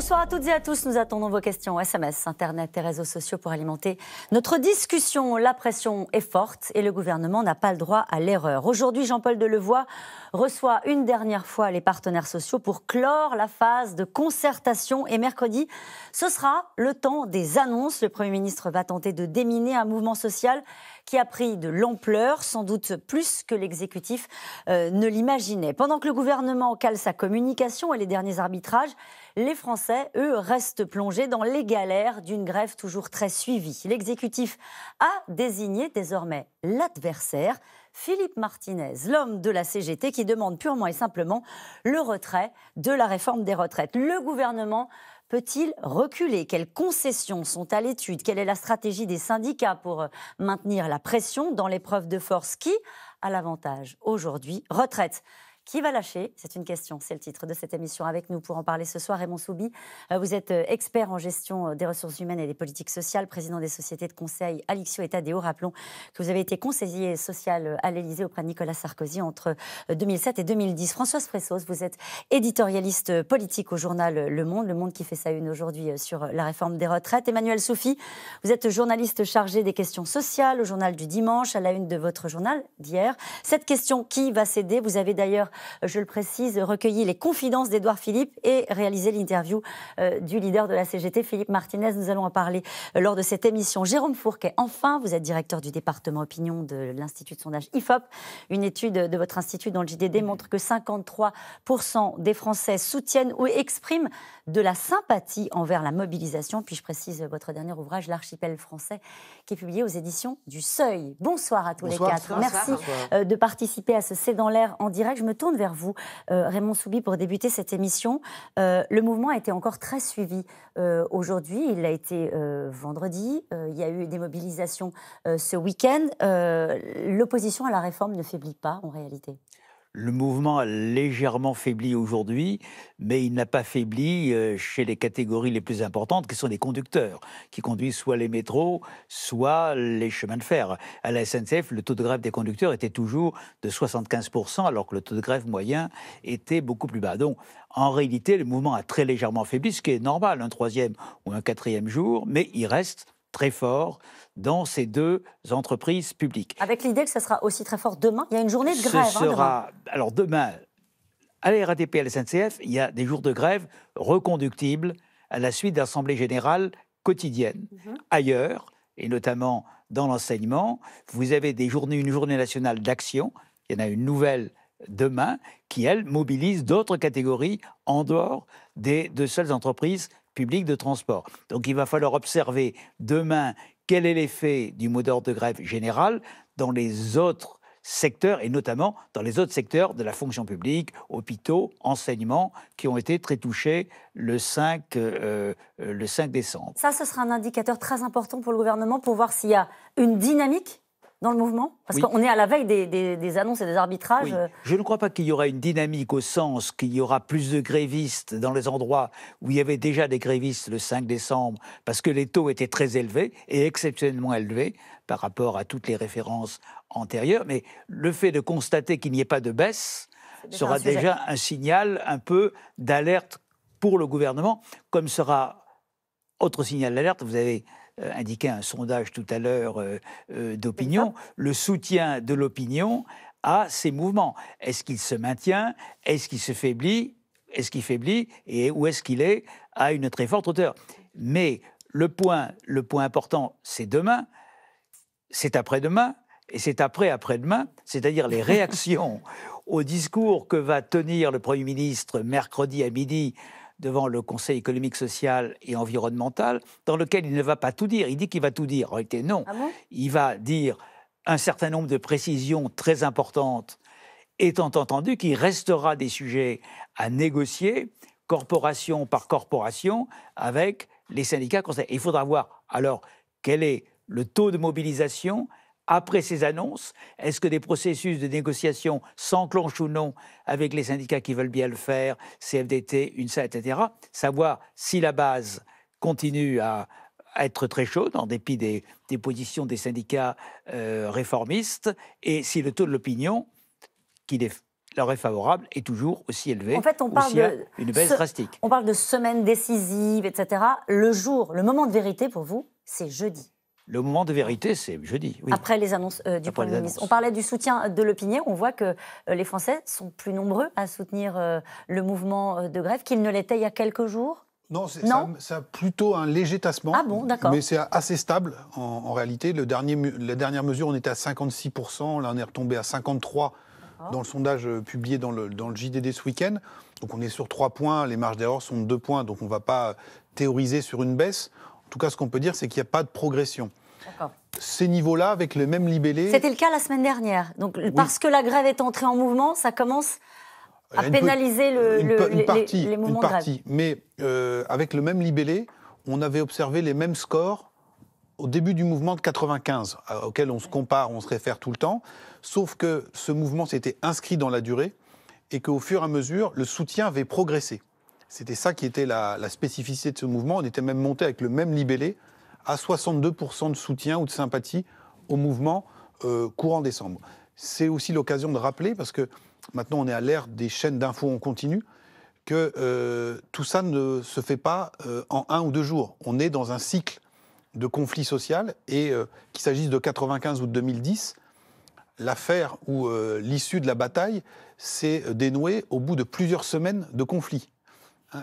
Bonsoir à toutes et à tous. Nous attendons vos questions SMS, Internet et réseaux sociaux pour alimenter notre discussion. La pression est forte et le gouvernement n'a pas le droit à l'erreur. Aujourd'hui, Jean-Paul Delevoye reçoit une dernière fois les partenaires sociaux pour clore la phase de concertation. Et mercredi, ce sera le temps des annonces. Le Premier ministre va tenter de déminer un mouvement social qui a pris de l'ampleur, sans doute plus que l'exécutif euh, ne l'imaginait. Pendant que le gouvernement cale sa communication et les derniers arbitrages, les Français, eux, restent plongés dans les galères d'une grève toujours très suivie. L'exécutif a désigné désormais l'adversaire, Philippe Martinez, l'homme de la CGT qui demande purement et simplement le retrait de la réforme des retraites. Le gouvernement peut-il reculer Quelles concessions sont à l'étude Quelle est la stratégie des syndicats pour euh, maintenir la pression dans l'épreuve de force Qui a l'avantage aujourd'hui Retraite qui va lâcher C'est une question, c'est le titre de cette émission avec nous pour en parler ce soir. Raymond Soubi, euh, vous êtes euh, expert en gestion euh, des ressources humaines et des politiques sociales, président des sociétés de conseil Alixio et Rappelons que vous avez été conseiller social à l'Élysée auprès de Nicolas Sarkozy entre 2007 et 2010. Françoise Pressos, vous êtes éditorialiste politique au journal Le Monde, Le Monde qui fait sa une aujourd'hui sur la réforme des retraites. Emmanuel Soufi, vous êtes journaliste chargé des questions sociales au journal du dimanche, à la une de votre journal d'hier. Cette question, qui va céder Vous avez d'ailleurs je le précise, recueilli les confidences d'Edouard Philippe et réaliser l'interview euh, du leader de la CGT, Philippe Martinez. Nous allons en parler euh, lors de cette émission. Jérôme Fourquet, enfin, vous êtes directeur du département opinion de l'Institut de sondage IFOP. Une étude de votre institut dans le JDD montre que 53% des Français soutiennent ou expriment de la sympathie envers la mobilisation. Puis je précise votre dernier ouvrage, L'archipel français, qui est publié aux éditions du Seuil. Bonsoir à tous les quatre. Merci euh, de participer à ce C'est dans l'air en direct. Je me tourne vers vous, euh, Raymond Soubi, pour débuter cette émission. Euh, le mouvement a été encore très suivi euh, aujourd'hui. Il a été vendredi. il y a eu des mobilisations ce week-end. L'opposition à la réforme ne faiblit pas en réalité. Le mouvement a légèrement faibli aujourd'hui, mais il n'a pas faibli euh, chez les catégories les plus importantes, qui sont les conducteurs, qui conduisent soit les métros, soit les chemins de fer. À la SNCF, le taux de grève des conducteurs était toujours de 75%, alors que le taux de grève moyen était beaucoup plus bas. Donc, en réalité, le mouvement a très légèrement faibli, ce qui est normal, un troisième ou un quatrième jour, mais il reste très fort dans ces deux entreprises publiques. Avec l'idée que ça sera aussi très fort demain Il y a une journée de grève. Ce hein, sera, alors demain, à la RATP et à la SNCF, il y a des jours de grève reconductibles à la suite d'assemblées générales quotidiennes. Mhm. Ailleurs, et notamment dans l'enseignement, vous avez des journées, une journée nationale d'action, il y en a une nouvelle demain, qui, elle, mobilise d'autres catégories en dehors des deux seules entreprises public de transport. Donc il va falloir observer demain quel est l'effet du mot d'ordre de grève général dans les autres secteurs, et notamment dans les autres secteurs de la fonction publique, hôpitaux, enseignement, qui ont été très touchés le 5, euh, euh, le 5 décembre. Ça, ce sera un indicateur très important pour le gouvernement pour voir s'il y a une dynamique dans le mouvement Parce qu'on est à la veille des, annonces et des arbitrages. Euh. Je ne crois pas qu'il y aura une dynamique au sens qu'il y aura plus de grévistes dans les endroits où il y avait déjà des grévistes le 5 décembre, parce que les taux étaient très élevés et exceptionnellement élevés par rapport à toutes les références antérieures. Mais le fait de constater qu'il n'y ait pas de baisse sera déjà un signal un peu d'alerte pour le gouvernement, comme sera autre signal d'alerte, vous avez euh, indiquait un sondage tout à l'heure euh, euh, d'opinion, le soutien de l'opinion à ces mouvements. Est-ce qu'il se maintient Est-ce qu'il se faiblit Est-ce qu'il faiblit Et où est-ce qu'il est à une très forte hauteur Mais le point, le point important, c'est demain, c'est après-demain, et c'est après-après-demain, c'est-à-dire les réactions au discours que va tenir le Premier ministre mercredi à midi devant le Conseil économique, social et environnemental, dans lequel il ne va pas tout dire. Il dit qu'il va tout dire. En réalité, non. Ah il va dire un certain nombre de précisions très importantes, étant entendu qu'il restera des sujets à négocier, corporation par corporation, avec les syndicats Il faudra voir alors quel est le taux de mobilisation, après ces annonces Est-ce que des processus de négociation s'enclenchent ou non avec les syndicats qui veulent bien le faire, CFDT, UNSA, etc. Savoir si la base continue à, être très chaude en dépit des, positions des syndicats euh, réformistes et si le taux de l'opinion qui leur est favorable est toujours aussi élevé. En fait, on parle de une baisse drastique. On parle de semaine décisive, etc. Le jour, le moment de vérité pour vous, c'est jeudi. Le moment de vérité, c'est jeudi. Après les annonces euh, du Premier ministre. On parlait du soutien euh, de l'opinion. On voit que euh, les Français sont plus nombreux à soutenir le mouvement de grève qu'ils ne l'étaient il y a quelques jours. Non, c'est ça, ça plutôt un léger tassement. Ah bon, d'accord. Mais c'est assez stable en, réalité. Le dernier, la dernière mesure, on était à 56%, là on est retombé à 53% ah. dans le sondage publié dans le, dans le JDD ce week-end. Donc on est sur 3 points, les marges d'erreur sont de 2 points, donc on ne va pas théoriser sur une baisse. En tout cas, ce qu'on peut dire, c'est qu'il n'y a pas de progression ces niveaux-là avec le même libellé... C'était le cas la semaine dernière. Donc, parce que la grève est entrée en mouvement, ça commence à pénaliser une, partie, une partie. Mais euh, avec le même libellé, on avait observé les mêmes scores au début du mouvement de 95, euh, auquel on se compare, on se réfère tout le temps, sauf que ce mouvement s'était inscrit dans la durée et qu'au fur et à mesure, le soutien avait progressé. C'était ça qui était la, spécificité de ce mouvement. On était même monté avec le même libellé à 62% de soutien ou de sympathie au mouvement euh, courant décembre. C'est aussi l'occasion de rappeler, parce que maintenant on est à l'ère des chaînes d'infos en continu, que euh, tout ça ne se fait pas euh, en un ou deux jours. On est dans un cycle de conflit social, et qu'il s'agisse de 1995 ou de 2010, l'affaire ou l'issue de la bataille s'est dénouée au bout de plusieurs semaines de conflit.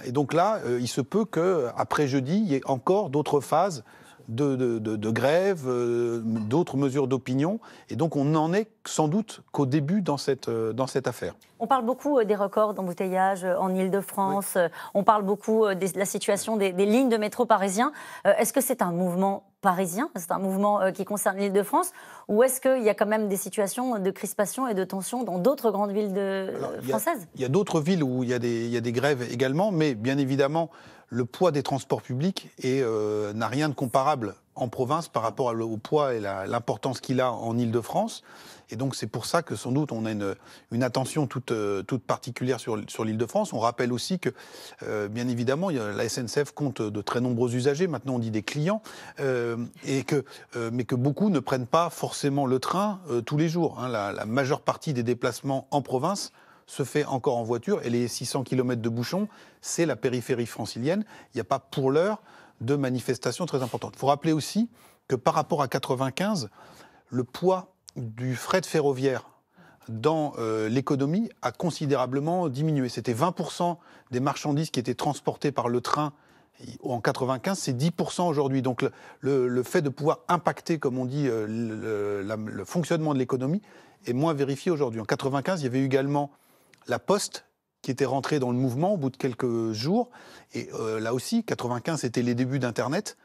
Et donc là, il se peut qu'après jeudi, il y ait encore d'autres phases de, grèves, euh, d'autres mesures d'opinion. Et donc on n'en est sans doute qu'au début dans cette, euh, dans cette affaire. On parle beaucoup euh, des records d'embouteillage en Ile-de-France, on parle beaucoup de la situation des, lignes de métro parisiens. Est-ce que c'est un mouvement parisien, c'est un mouvement qui concerne l'Île-de-France, ou est-ce qu'il y a quand même des situations de crispation et de tension dans d'autres grandes villes de... françaises Il y a, d'autres villes où il il y, a des, grèves également, mais bien évidemment, le poids des transports publics euh, n'a rien de comparable en province par rapport au poids et l'importance qu'il a en île de france Et donc c'est pour ça que sans doute on a une, attention euh, toute, particulière sur, sur l'Île-de-France. On rappelle aussi que, euh, bien évidemment, la SNCF compte de très nombreux usagers, maintenant on dit des clients, mais que beaucoup ne prennent pas forcément le train tous les jours. Hein. la majeure partie des déplacements en province se fait encore en voiture et les 600 km de bouchons, c'est la périphérie francilienne. Il n'y a pas pour l'heure de manifestations très importantes. Il faut rappeler aussi que par rapport à 95, le poids du fret ferroviaire dans euh, l'économie a considérablement diminué. C'était 20% des marchandises qui étaient transportées par le train en 95, c'est 10% aujourd'hui. Donc le, fait de pouvoir impacter, comme on dit, euh, le, fonctionnement de l'économie est moins vérifié aujourd'hui. En 95, il y avait également la Poste, qui était rentrée dans le mouvement au bout de quelques jours, et euh, là aussi, 95, c'était les débuts d'Internet.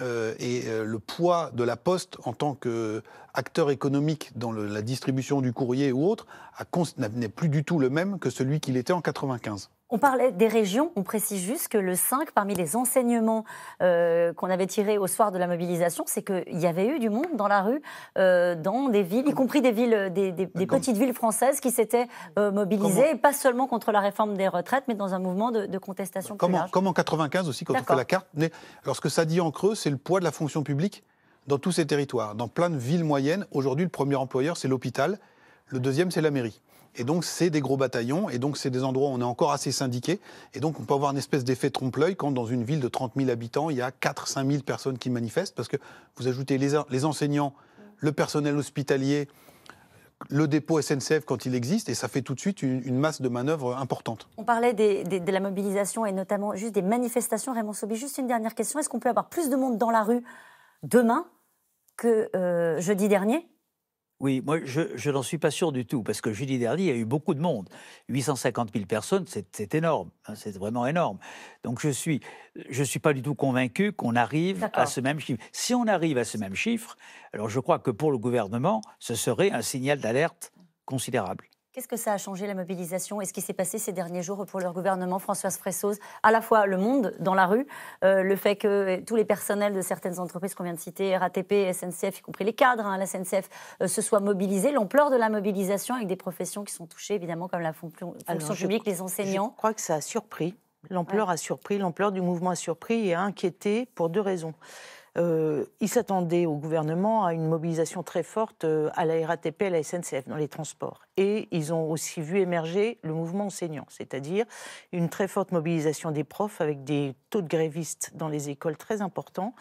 Euh, et euh, le poids de la Poste en tant qu'acteur économique dans la distribution du courrier ou autre n'est plus du tout le même que celui qu'il était en 95. On parlait des régions. On précise juste que le 5, parmi les enseignements euh, qu'on avait tirés au soir de la mobilisation, c'est qu'il y avait eu du monde dans la rue, euh, dans des villes, y compris des villes, des, petites villes françaises qui s'étaient euh, mobilisées, pas seulement contre la réforme des retraites, mais dans un mouvement de, contestation. Comme, en, 95 aussi, quand on fait la carte. alors ce que ça dit en creux, c'est le poids de la fonction publique dans tous ces territoires, dans plein de villes moyennes. Aujourd'hui, le premier employeur, c'est l'hôpital. Le deuxième, c'est la mairie. Et donc, c'est des gros bataillons, et donc, c'est des endroits où on est encore assez syndiqué. Et donc, on peut avoir une espèce d'effet trompe-l'œil quand, dans une ville de 30 000 habitants, il y a 4-5 000 personnes qui manifestent, parce que vous ajoutez les, enseignants, le personnel hospitalier, le dépôt SNCF quand il existe, et ça fait tout de suite une, masse de manœuvre importante. On parlait de la mobilisation et notamment juste des manifestations. Raymond Sobi, juste une dernière question. Est-ce qu'on peut avoir plus de monde dans la rue demain que euh, jeudi dernier oui, moi, je, n'en suis pas sûr du tout, parce que jeudi dernier, il y a eu beaucoup de monde. 850 000 personnes, c'est énorme, hein, c'est vraiment énorme. Donc, je ne suis, je suis pas du tout convaincu qu'on arrive à ce même chiffre. Si on arrive à ce même chiffre, alors je crois que pour le gouvernement, ce serait un signal d'alerte considérable. Qu'est-ce que ça a changé la mobilisation et ce qui s'est passé ces derniers jours pour leur gouvernement, Françoise Fressoz À la fois le monde dans la rue, euh, le fait que tous les personnels de certaines entreprises qu'on vient de citer, RATP, SNCF, y compris les cadres, à hein, la SNCF, euh, se soient mobilisés, l'ampleur de la mobilisation avec des professions qui sont touchées évidemment comme la fonction, publique, les enseignants. Je crois que ça a surpris. L'ampleur a surpris, l'ampleur du mouvement a surpris et a inquiété pour deux raisons. Euh, ils s'attendaient au gouvernement à une mobilisation très forte euh, à la RATP, à la SNCF, dans les transports. Et ils ont aussi vu émerger le mouvement enseignant, c'est-à-dire une très forte mobilisation des profs avec des taux de grévistes dans les écoles très importants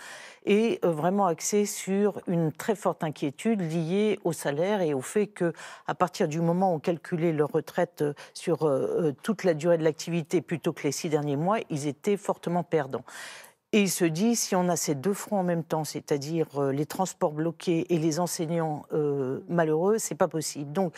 et euh, vraiment axés sur une très forte inquiétude liée au salaire et au fait que, à partir du moment où on calculait leur retraite sur toute la durée de l'activité plutôt que les six derniers mois, ils étaient fortement perdants. Et il se dit, si on a ces deux fronts en même temps, c'est-à-dire euh, les transports bloqués et les enseignants malheureux, malheureux, c'est pas possible. Donc,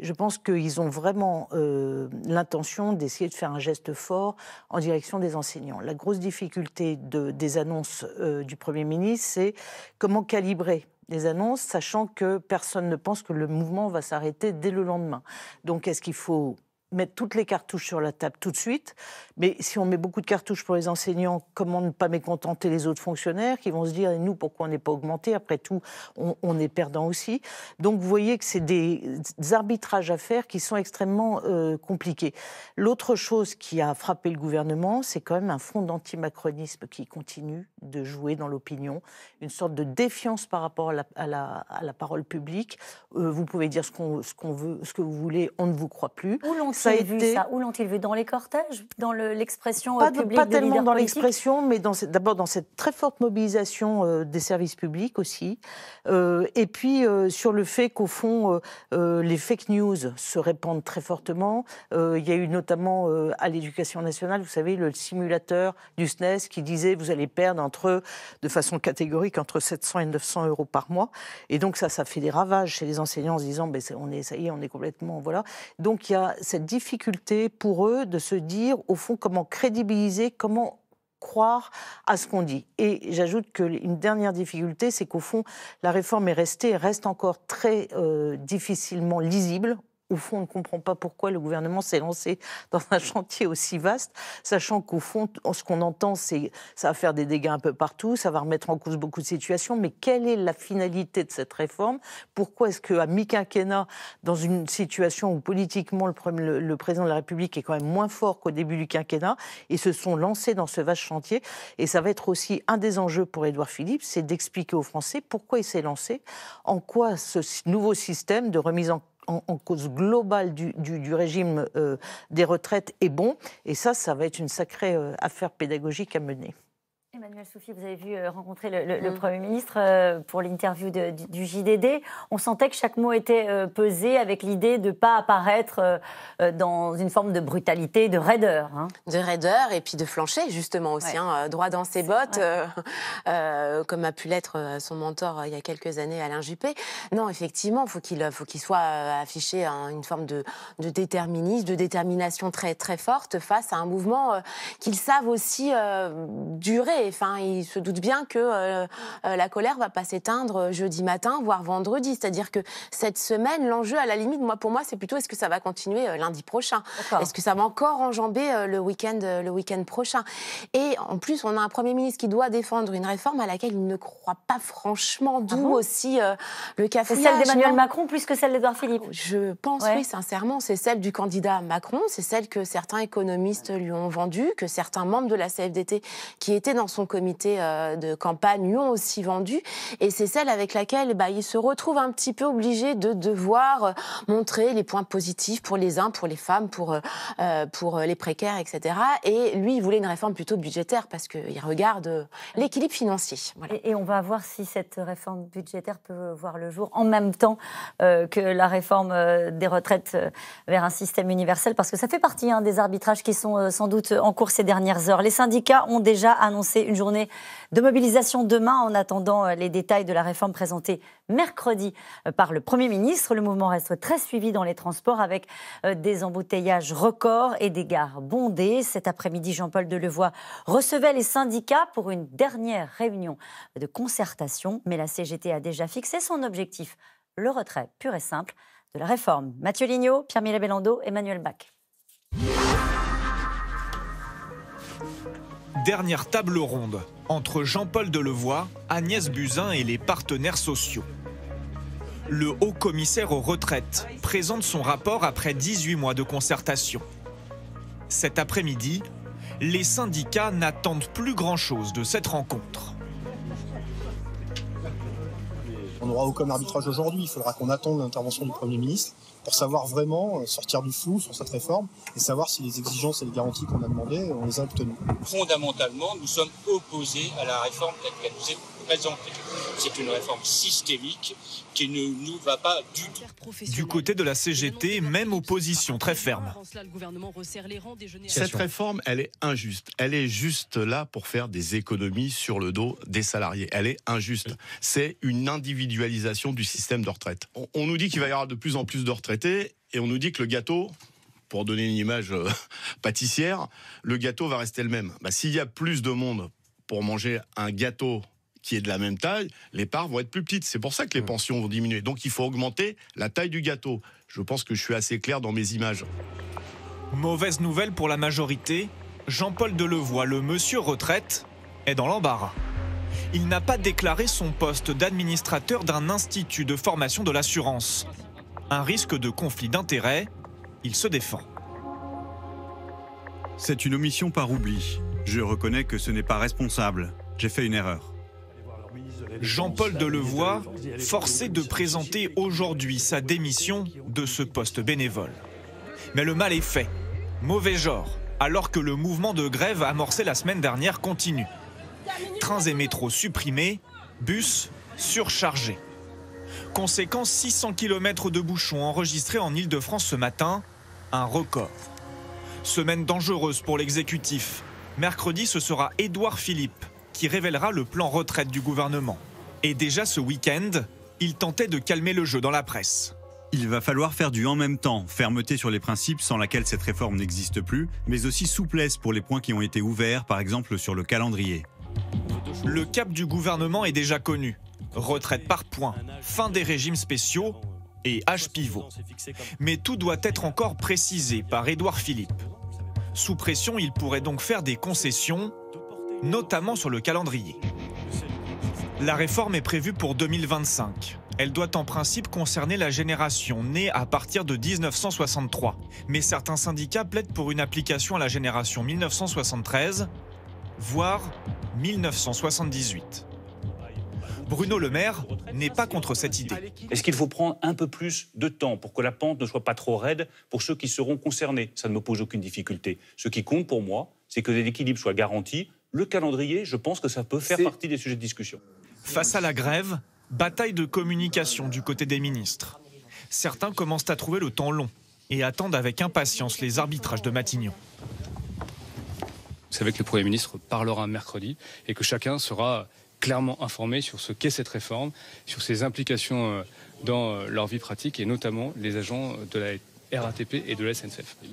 je pense qu'ils ont vraiment euh, l'intention d'essayer de faire un geste fort en direction des enseignants. La grosse difficulté des annonces euh, du Premier ministre, c'est comment calibrer les annonces, sachant que personne ne pense que le mouvement va s'arrêter dès le lendemain. Donc, est-ce qu'il faut mettre toutes les cartouches sur la table tout de suite. Mais si on met beaucoup de cartouches pour les enseignants, comment ne pas mécontenter les autres fonctionnaires qui vont se dire, et nous, pourquoi on n'est pas augmenté Après tout, on, est perdant aussi. Donc vous voyez que c'est des, arbitrages à faire qui sont extrêmement euh, compliqués. L'autre chose qui a frappé le gouvernement, c'est quand même un front d'antimacronisme qui continue de jouer dans l'opinion, une sorte de défiance par rapport à la, parole publique. Euh, vous pouvez dire ce qu'on ce qu'on veut, ce que vous voulez, on ne vous croit plus ça a ça Où l'ont-ils vu Dans les cortèges Dans l'expression le, euh, pas, Pas tellement dans l'expression, mais d'abord dans, cette très forte mobilisation euh, des services publics aussi. Euh, et puis sur le fait qu'au fond, les fake news se répandent très fortement. il y a eu notamment à l'éducation nationale, vous savez, le simulateur du SNES e qui disait vous allez perdre entre, de façon catégorique, entre 700 et 900 euros par mois. Et donc ça, ça fait des ravages chez les enseignants en se disant ben, on est, ça y est, on est complètement. Voilà. Donc il y a cette difficulté pour eux de se dire, au fond, comment crédibiliser, comment croire à ce qu'on dit. Et j'ajoute qu'une dernière difficulté, c'est qu'au fond, la réforme est restée, reste encore très euh, difficilement lisible au fond, on ne comprend pas pourquoi le gouvernement s'est lancé dans un chantier aussi vaste, sachant qu'au fond, ce qu'on entend, c'est ça va faire des dégâts un peu partout, ça va remettre en cause beaucoup de situations, mais quelle est la finalité de cette réforme Pourquoi est-ce qu'à mi-quinquennat, dans une situation où politiquement le, président de la République est quand même moins fort qu'au début du quinquennat, ils se sont lancés dans ce vaste chantier Et ça va être aussi un des enjeux pour Édouard Philippe, c'est d'expliquer aux Français pourquoi il s'est lancé, en quoi ce nouveau système de remise en en, cause globale du, régime euh, des retraites est bon. Et ça, ça va être une sacrée euh, affaire pédagogique à mener. Emmanuel Soufi, vous avez vu euh, rencontrer le, mm. Premier ministre euh, pour l'interview du, JDD. On sentait que chaque mot était euh, pesé avec l'idée de ne pas apparaître dans une forme de brutalité, de raideur. Hein. De raideur et puis de flancher, justement aussi, hein, droit dans ses bottes, comme a pu l'être son mentor il y a quelques années, Alain Juppé. Non, effectivement, faut il faut qu'il soit affiché une forme de, déterminisme, de détermination très, très forte face à un mouvement qu'ils savent aussi durer enfin, il se doute bien que euh, euh, la colère va pas s'éteindre euh, jeudi matin, voire vendredi. C'est-à-dire que cette semaine, l'enjeu, à la limite, moi, pour moi, c'est plutôt est-ce que ça va continuer lundi prochain Est-ce que ça va encore enjamber le week-end le week prochain Et en plus, on a un Premier ministre qui doit défendre une réforme à laquelle il ne croit pas franchement, d'où ah aussi le café. C'est celle d'Emmanuel Macron plus que celle d'Edouard Philippe ah, Je pense, oui, sincèrement, c'est celle du candidat Macron, c'est celle que certains économistes lui ont vendue, que certains membres de la CFDT qui étaient dans son son comité euh, de campagne lui ont aussi vendu. Et c'est celle avec laquelle bah, il se retrouve un petit peu obligé de devoir euh, montrer les points positifs pour les uns, pour les femmes, pour, euh, pour les précaires, etc. Et lui, il voulait une réforme plutôt budgétaire parce qu'il regarde l'équilibre financier. Et, on va voir si cette réforme budgétaire peut voir le jour en même temps que la réforme des retraites vers un système universel, parce que ça fait partie hein, des arbitrages qui sont sans doute en cours ces dernières heures. Les syndicats ont déjà annoncé une journée de mobilisation demain en attendant euh, les détails de la réforme présentée mercredi euh, par le Premier ministre. Le mouvement reste très suivi dans les transports avec euh, des embouteillages records et des gares bondées. Cet après-midi, Jean-Paul Delevoye recevait les syndicats pour une dernière réunion de concertation, mais la CGT a déjà fixé son objectif, le retrait pur et simple de la réforme. Mathieu Lignot, Pierre-Mille Bellando, Emmanuel Bach. dernière table ronde entre Jean-Paul Delevoye, Agnès Buzyn et les partenaires sociaux. Le haut commissaire aux retraites présente son rapport après 18 mois de concertation. Cet après-midi, les syndicats n'attendent plus grand-chose de cette rencontre. on n'aura aucun arbitrage aujourd'hui. Il faudra qu'on attende l'intervention du Premier ministre pour savoir vraiment euh, sortir du flou sur cette réforme et savoir si les exigences et les garanties qu'on a demandées, euh, on les a obtenues. Fondamentalement, nous sommes opposés à la réforme telle qu'elle nous est présentée. C'est une réforme systémique qui ne nous va pas du Du côté de la CGT, même opposition très ferme. Cette réforme, elle est injuste. Elle est juste là pour faire des économies sur le dos des salariés. Elle est injuste. C'est une individualisation du système de retraite. On nous dit qu'il va y avoir de plus en plus de retraités et on nous dit que le gâteau, pour donner une image euh, pâtissière, le gâteau va rester le même. Bah, s'il y a plus de monde pour manger un gâteau qui est de la même taille, les parts vont être plus petites. C'est pour ça que les pensions vont diminuer. Donc il faut augmenter la taille du gâteau. Je pense que je suis assez clair dans mes images. Mauvaise nouvelle pour la majorité, Jean-Paul Delevoye, le monsieur retraite, est dans l'embarras. Il n'a pas déclaré son poste d'administrateur d'un institut de formation de l'assurance. Un risque de conflit d'intérêts, il se défend. C'est une omission par oubli. Je reconnais que ce n'est pas responsable. J'ai fait une erreur. Jean-Paul Delevoye, forcé de présenter aujourd'hui sa démission de ce poste bénévole. Mais le mal est fait. Mauvais genre, alors que le mouvement de grève amorcé la semaine dernière continue. Trains et métros supprimés, bus surchargés. Conséquence 600 km de bouchons enregistrés en Ile-de-France ce matin, un record. Semaine dangereuse pour l'exécutif. Mercredi, ce sera Édouard Philippe, qui révélera le plan retraite du gouvernement. Et déjà ce week-end, il tentait de calmer le jeu dans la presse. Il va falloir faire du en même temps, fermeté sur les principes sans lesquels cette réforme n'existe plus, mais aussi souplesse pour les points qui ont été ouverts, par exemple sur le calendrier. Le cap du gouvernement est déjà connu. Retraite par points, fin des régimes spéciaux et âge pivot. Mais tout doit être encore précisé par Édouard Philippe. Sous pression, il pourrait donc faire des concessions notamment sur le calendrier. La réforme est prévue pour 2025. Elle doit en principe concerner la génération née à partir de 1963. Mais certains syndicats plaident pour une application à la génération 1973, voire 1978. Bruno Le Maire n'est pas contre cette idée. Est-ce qu'il faut prendre un peu plus de temps pour que la pente ne soit pas trop raide pour ceux qui seront concernés Ça ne me pose aucune difficulté. Ce qui compte pour moi, c'est que l'équilibre soit garanti le calendrier, je pense que ça peut faire partie des sujets de discussion. Face à la grève, bataille de communication du côté des ministres. Certains commencent à trouver le temps long et attendent avec impatience les arbitrages de Matignon. Vous savez que le Premier ministre parlera mercredi et que chacun sera clairement informé sur ce qu'est cette réforme, sur ses implications euh, dans euh, leur vie pratique et notamment les agents de la RATP et de la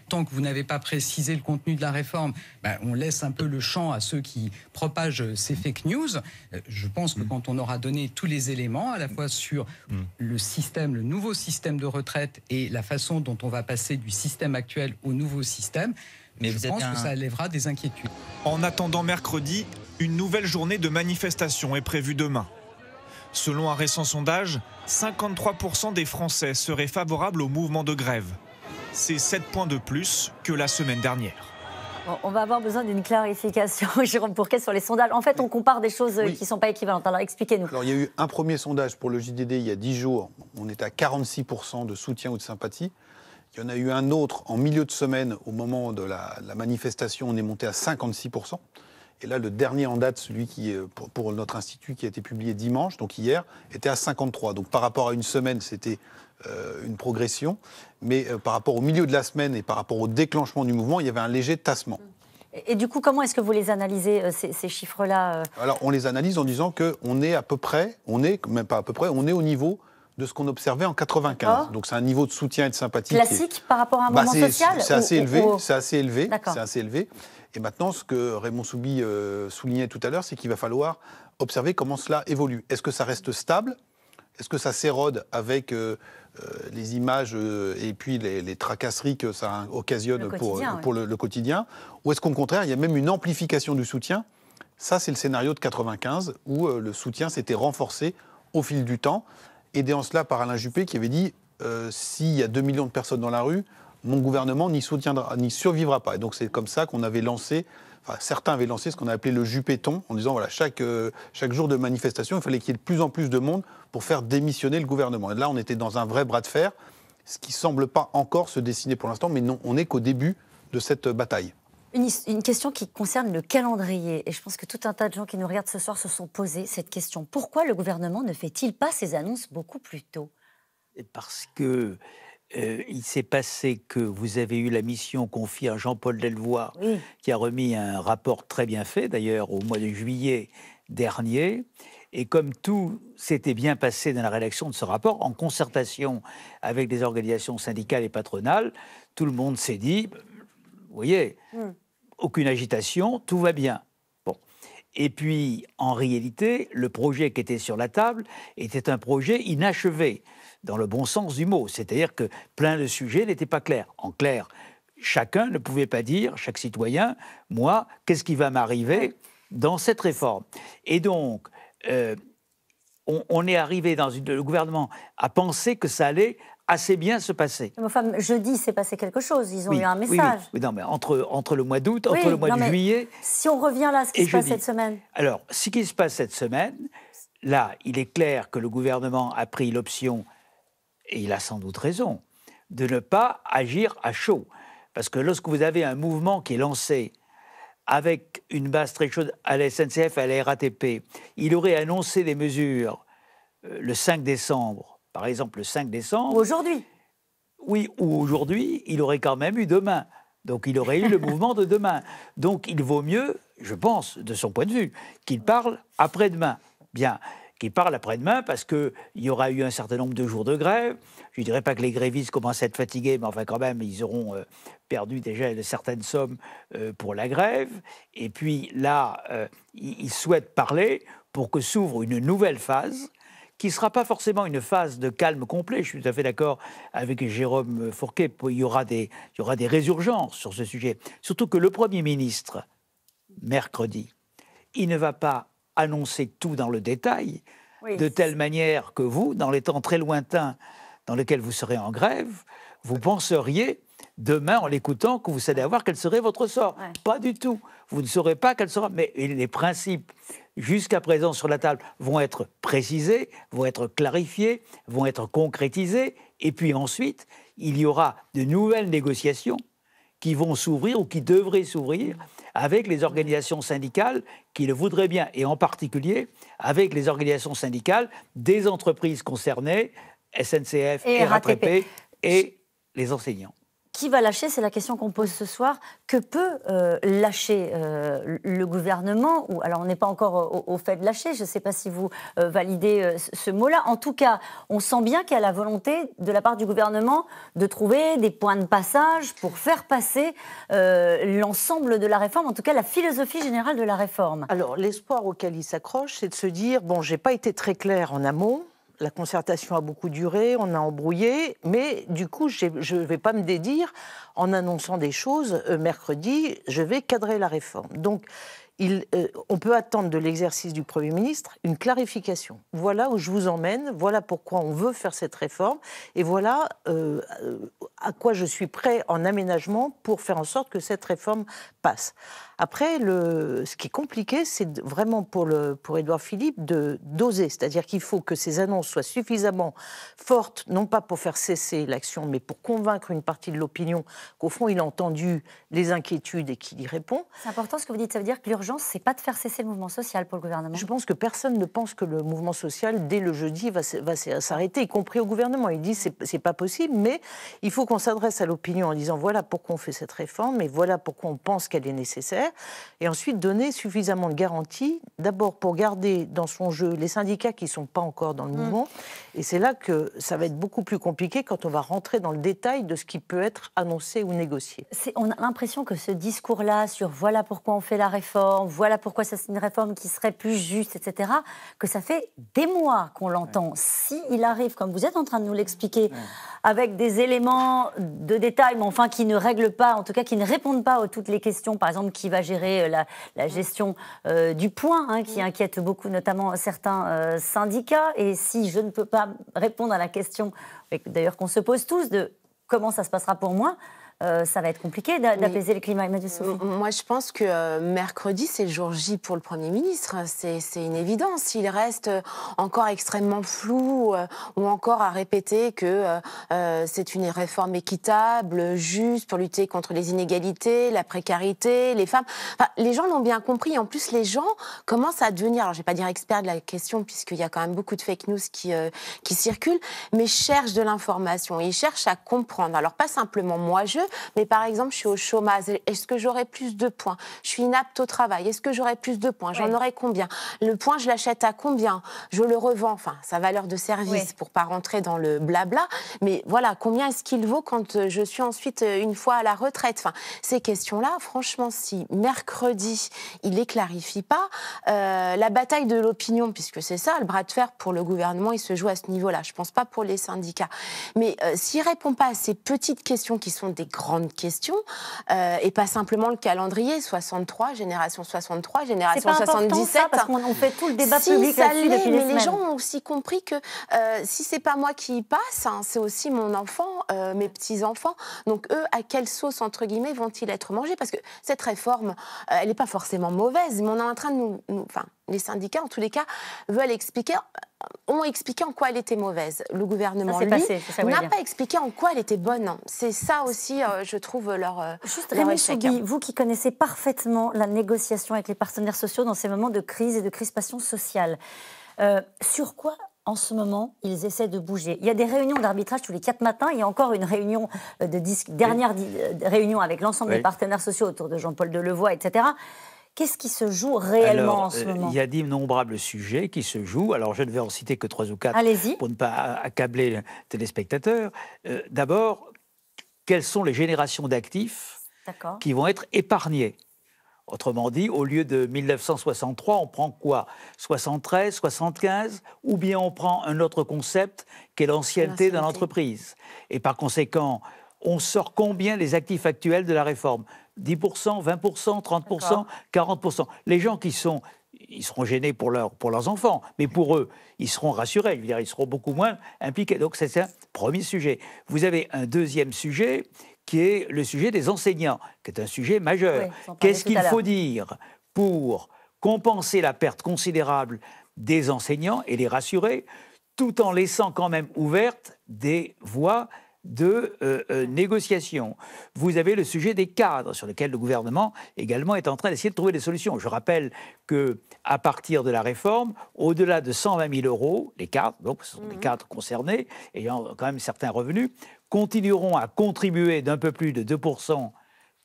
Tant que vous n'avez pas précisé le contenu de la réforme, ben, on laisse un peu le champ à ceux qui propagent ces fake news. Euh, je pense que mm. quand on aura donné tous les éléments, à la fois sur mm. le système, le nouveau système de retraite et la façon dont on va passer du système actuel au nouveau système, mais je pense que ça lèvera des inquiétudes. En attendant mercredi, une nouvelle journée de manifestation est prévue demain. Selon un récent sondage, 53% des Français seraient favorables au mouvement de grève. C'est 7 points de plus que la semaine dernière. on va avoir besoin d'une clarification, Jérôme Pourquet, sur les sondages. En fait, on compare des choses euh, qui ne sont pas équivalentes. Alors, expliquez-nous. il y a eu un premier sondage pour le JDD il y a 10 jours. On est à 46% de soutien ou de sympathie. Il y en a eu un autre en milieu de semaine, au moment de la manifestation, on est monté à 56%. Et là, le dernier en date, celui qui euh, pour, notre institut, qui a été publié dimanche, donc hier, était à 53. Donc par rapport à une semaine, c'était euh, une progression. Mais euh, par rapport au milieu de la semaine et par rapport au déclenchement du mouvement, il y avait un léger tassement. Et, du coup, comment est-ce que vous les analysez, ces, chiffres-là Alors, on les analyse en disant qu'on est à peu près, on est, même pas à peu près, on est au niveau de ce qu'on observait en 95. Donc c'est un niveau de soutien et de sympathie. Classique par rapport à un bah, moment social C'est assez, assez, élevé, c'est assez élevé, c'est assez élevé. Et maintenant, ce que Raymond Soubi euh, soulignait tout à l'heure, c'est qu'il va falloir observer comment cela évolue. Est-ce que ça reste stable Est-ce que ça s'érode avec euh, euh, les images et puis les, tracasseries que ça occasionne pour, le, quotidien Ou est-ce qu'au contraire, il y a même une amplification du soutien Ça, c'est le scénario de 95 où le soutien s'était renforcé au fil du temps, aidé en cela par Alain Juppé qui avait dit s'il y a 2 millions de personnes dans la rue, mon gouvernement n'y survivra pas. Et donc c'est comme ça qu'on avait lancé certains avaient lancé ce qu'on a appelé le jupéton, en disant voilà, chaque, euh, chaque jour de manifestation, il fallait qu'il y ait de plus en plus de monde pour faire démissionner le gouvernement. Et là, on était dans un vrai bras de fer, ce qui ne semble pas encore se dessiner pour l'instant, mais non, on n'est qu'au début de cette bataille. Une, une, question qui concerne le calendrier, et je pense que tout un tas de gens qui nous regardent ce soir se sont posés cette question. Pourquoi le gouvernement ne fait-il pas ses annonces beaucoup plus tôt Parce que euh, il s'est passé que vous avez eu la mission confiée à Jean-Paul Delvoye, qui a remis un rapport très bien fait, d'ailleurs, au mois de juillet dernier. Et comme tout s'était bien passé dans la rédaction de ce rapport, en concertation avec les organisations syndicales et patronales, tout le monde s'est dit, vous voyez, hmm. aucune agitation, tout va bien. Bon. Et puis, en réalité, le projet qui était sur la table était un projet inachevé dans le bon sens du mot, c'est-à-dire que plein de sujets n'étaient pas clairs. En clair, chacun ne pouvait pas dire, chaque citoyen, moi, qu'est-ce qui va m'arriver dans cette réforme Et donc, euh, on, est arrivé dans une, le gouvernement à penser que ça allait assez bien se passer. Mais enfin, jeudi, s'est passé quelque chose. Ils ont eu un message. Oui, Non, mais entre, entre le mois d'août, entre le mois de juillet. Si on revient là, ce qui se passe cette semaine. Alors, ce qui se passe cette semaine, là, il est clair que le gouvernement a pris l'option et il a sans doute raison, de ne pas agir à chaud. Parce que lorsque vous avez un mouvement qui est lancé avec une base très chaude à la SNCF, à la RATP, il aurait annoncé des mesures euh, le 5 décembre, par exemple le 5 décembre. Aujourd'hui Oui, ou aujourd'hui, il aurait quand même eu demain. Donc il aurait eu le mouvement de demain. Donc il vaut mieux, je pense, de son point de vue, qu'il parle après-demain. Bien qui parle après-demain parce qu'il y aura eu un certain nombre de jours de grève. Je ne dirais pas que les grévistes commencent à être fatigués, mais enfin quand même, ils auront euh, perdu déjà une certaine somme euh, pour la grève. Et puis là, euh, ils souhaitent parler pour que s'ouvre une nouvelle phase qui ne sera pas forcément une phase de calme complet. Je suis tout à fait d'accord avec Jérôme Fourquet. il y aura des résurgences sur ce sujet. Surtout que le Premier ministre, mercredi, il ne va pas annoncer tout dans le détail, de telle manière que vous, dans les temps très lointains dans lesquels vous serez en grève, vous penseriez demain en l'écoutant que vous savez avoir quel serait votre sort. Pas du tout. Vous ne saurez pas quel sera. Mais les principes jusqu'à présent sur la table vont être précisés, vont être clarifiés, vont être concrétisés. Et puis ensuite, il y aura de nouvelles négociations qui vont s'ouvrir ou qui devraient s'ouvrir avec les organisations syndicales qui le voudraient bien, et en particulier avec les organisations syndicales des entreprises concernées, SNCF RATP, et les enseignants qui va lâcher C'est la question qu'on pose ce soir. Que peut euh, lâcher euh, le gouvernement Ou alors on n'est pas encore au, fait de lâcher. Je ne sais pas si vous euh, validez ce mot-là. En tout cas, on sent bien qu'il y a la volonté de la part du gouvernement de trouver des points de passage pour faire passer l'ensemble de la réforme. En tout cas, la philosophie générale de la réforme. Alors l'espoir auquel il s'accroche, c'est de se dire bon, j'ai pas été très clair en amont. La concertation a beaucoup duré, on a embrouillé, mais du coup, je ne vais pas me dédire en annonçant des choses euh, mercredi, je vais cadrer la réforme. Donc, euh, on peut attendre de l'exercice du Premier ministre une clarification. Voilà où je vous emmène, voilà pourquoi on veut faire cette réforme, et voilà euh, à quoi je suis prêt en aménagement pour faire en sorte que cette réforme passe. Après, le, ce qui est compliqué, c'est vraiment pour, le, pour Edouard Philippe de doser. C'est-à-dire qu'il faut que ces annonces soient suffisamment fortes, non pas pour faire cesser l'action, mais pour convaincre une partie de l'opinion qu'au fond, il a entendu les inquiétudes et qu'il y répond. C'est important ce que vous dites. Ça veut dire que l'urgence, c'est pas de faire cesser le mouvement social pour le gouvernement. Je pense que personne ne pense que le mouvement social, dès le jeudi, va, s'arrêter, y compris au gouvernement. Il dit c'est, c'est pas possible, mais il faut qu'on s'adresse à l'opinion en disant voilà pourquoi on fait cette réforme et voilà pourquoi on pense qu'elle est nécessaire et ensuite donner suffisamment de garanties, d'abord pour garder dans son jeu les syndicats qui ne sont pas encore dans le mm. mouvement, et c'est là que ça va être beaucoup plus compliqué quand on va rentrer dans le détail de ce qui peut être annoncé ou négocié. On a l'impression que ce discours-là sur voilà pourquoi on fait la réforme, voilà pourquoi c'est une réforme qui serait plus juste, etc., que ça fait des mois qu'on l'entend. Ouais. S'il arrive, comme vous êtes en train de nous l'expliquer, avec des éléments de détail, mais enfin qui ne règlent pas, en tout cas qui ne répondent pas à toutes les questions, par exemple, qui va gérer euh, la, mm. gestion euh, du point, hein, qui mm. inquiète beaucoup notamment euh, certains syndicats. Et si je ne peux pas répondre à la question, d'ailleurs qu'on se pose tous, de comment ça se passera pour moi, euh, ça va être compliqué d'apaiser le climat. Moi, je pense que euh, mercredi, c'est le jour J pour le Premier ministre. C'est une évidence. Il reste euh, encore extrêmement flou ou encore à répéter que c'est une réforme équitable, juste, pour lutter contre les inégalités, la précarité, les femmes. les gens l'ont bien compris. En plus, les gens commencent à devenir, alors je ne vais pas dire expert de la question, puisqu'il y a quand même beaucoup de fake news qui, qui circulent, mais cherchent de l'information. Ils cherchent à comprendre. Alors, pas simplement moi-je, mais par exemple, je suis au chômage, est-ce que j'aurai plus de points Je suis inapte au travail, est-ce que j'aurai plus de points J'en aurai combien Le point, je l'achète à combien Je le revends, enfin, sa valeur de service, pour pour pas rentrer dans le blabla, mais voilà, combien est-ce qu'il vaut quand euh, je suis ensuite euh, une fois à la retraite Enfin, ces questions-là, franchement, si mercredi, il les clarifie pas, euh, la bataille de l'opinion, puisque c'est ça, le bras de fer pour le gouvernement, il se joue à ce niveau-là. Je pense pas pour les syndicats. Mais s'il répond pas à ces petites questions qui sont des grandes grande question, euh, et pas simplement le calendrier 63, génération 63, génération 77. parce qu'on fait tout le débat public ça mais les, gens ont aussi compris que euh, si c'est pas moi qui y passe, hein, c'est aussi mon enfant, euh, mes petits enfants. Donc eux, à quelle sauce entre guillemets vont-ils être mangés Parce que cette réforme, elle n'est pas forcément mauvaise, mais on est en train de nous, nous enfin, les syndicats en tous les cas veulent expliquer ont expliqué en quoi elle était mauvaise. Le gouvernement, lui, passé, n'a pas expliqué en quoi elle était bonne. C'est ça aussi, euh, je trouve, leur, euh, Juste, vous qui connaissez parfaitement la négociation avec les partenaires sociaux dans ces moments de crise et de crispation sociale, euh, sur quoi en ce moment, ils essaient de bouger. Il y a des réunions d'arbitrage tous les quatre matins. Il y a encore une réunion de dernière réunion avec l'ensemble des partenaires sociaux autour de Jean-Paul Delevoye, etc. Qu'est-ce qui se joue réellement en ce euh, moment Il y a d'innombrables sujets qui se jouent. Alors, je ne vais en citer que trois ou quatre pour ne pas accabler les téléspectateurs. Euh, d'abord, quelles sont les générations d'actifs qui vont être épargnées Autrement dit, au lieu de 1963, on prend quoi 73, 75 Ou bien on prend un autre concept qui est l'ancienneté d'une l'entreprise. Et par conséquent, on sort combien les actifs actuels de la réforme 10%, 20%, 30%, 40%. Les gens qui sont ils seront gênés pour, leur, pour leurs enfants, mais pour eux, ils seront rassurés, je dire, ils seront beaucoup moins impliqués. Donc c'est un premier sujet. Vous avez un deuxième sujet qui est le sujet des enseignants, qui est un sujet majeur. Qu'est-ce qu'il faut dire pour compenser la perte considérable des enseignants et les rassurer, tout en laissant quand même ouvertes des voies de euh, euh, négociations. Vous avez le sujet des cadres sur lesquels le gouvernement également est en train d'essayer de trouver des solutions. Je rappelle que à partir de la réforme, au-delà de 120 000 euros, les cadres, donc ce sont mmh. cadres concernés ayant quand même certains revenus, continueront à contribuer d'un peu plus de 2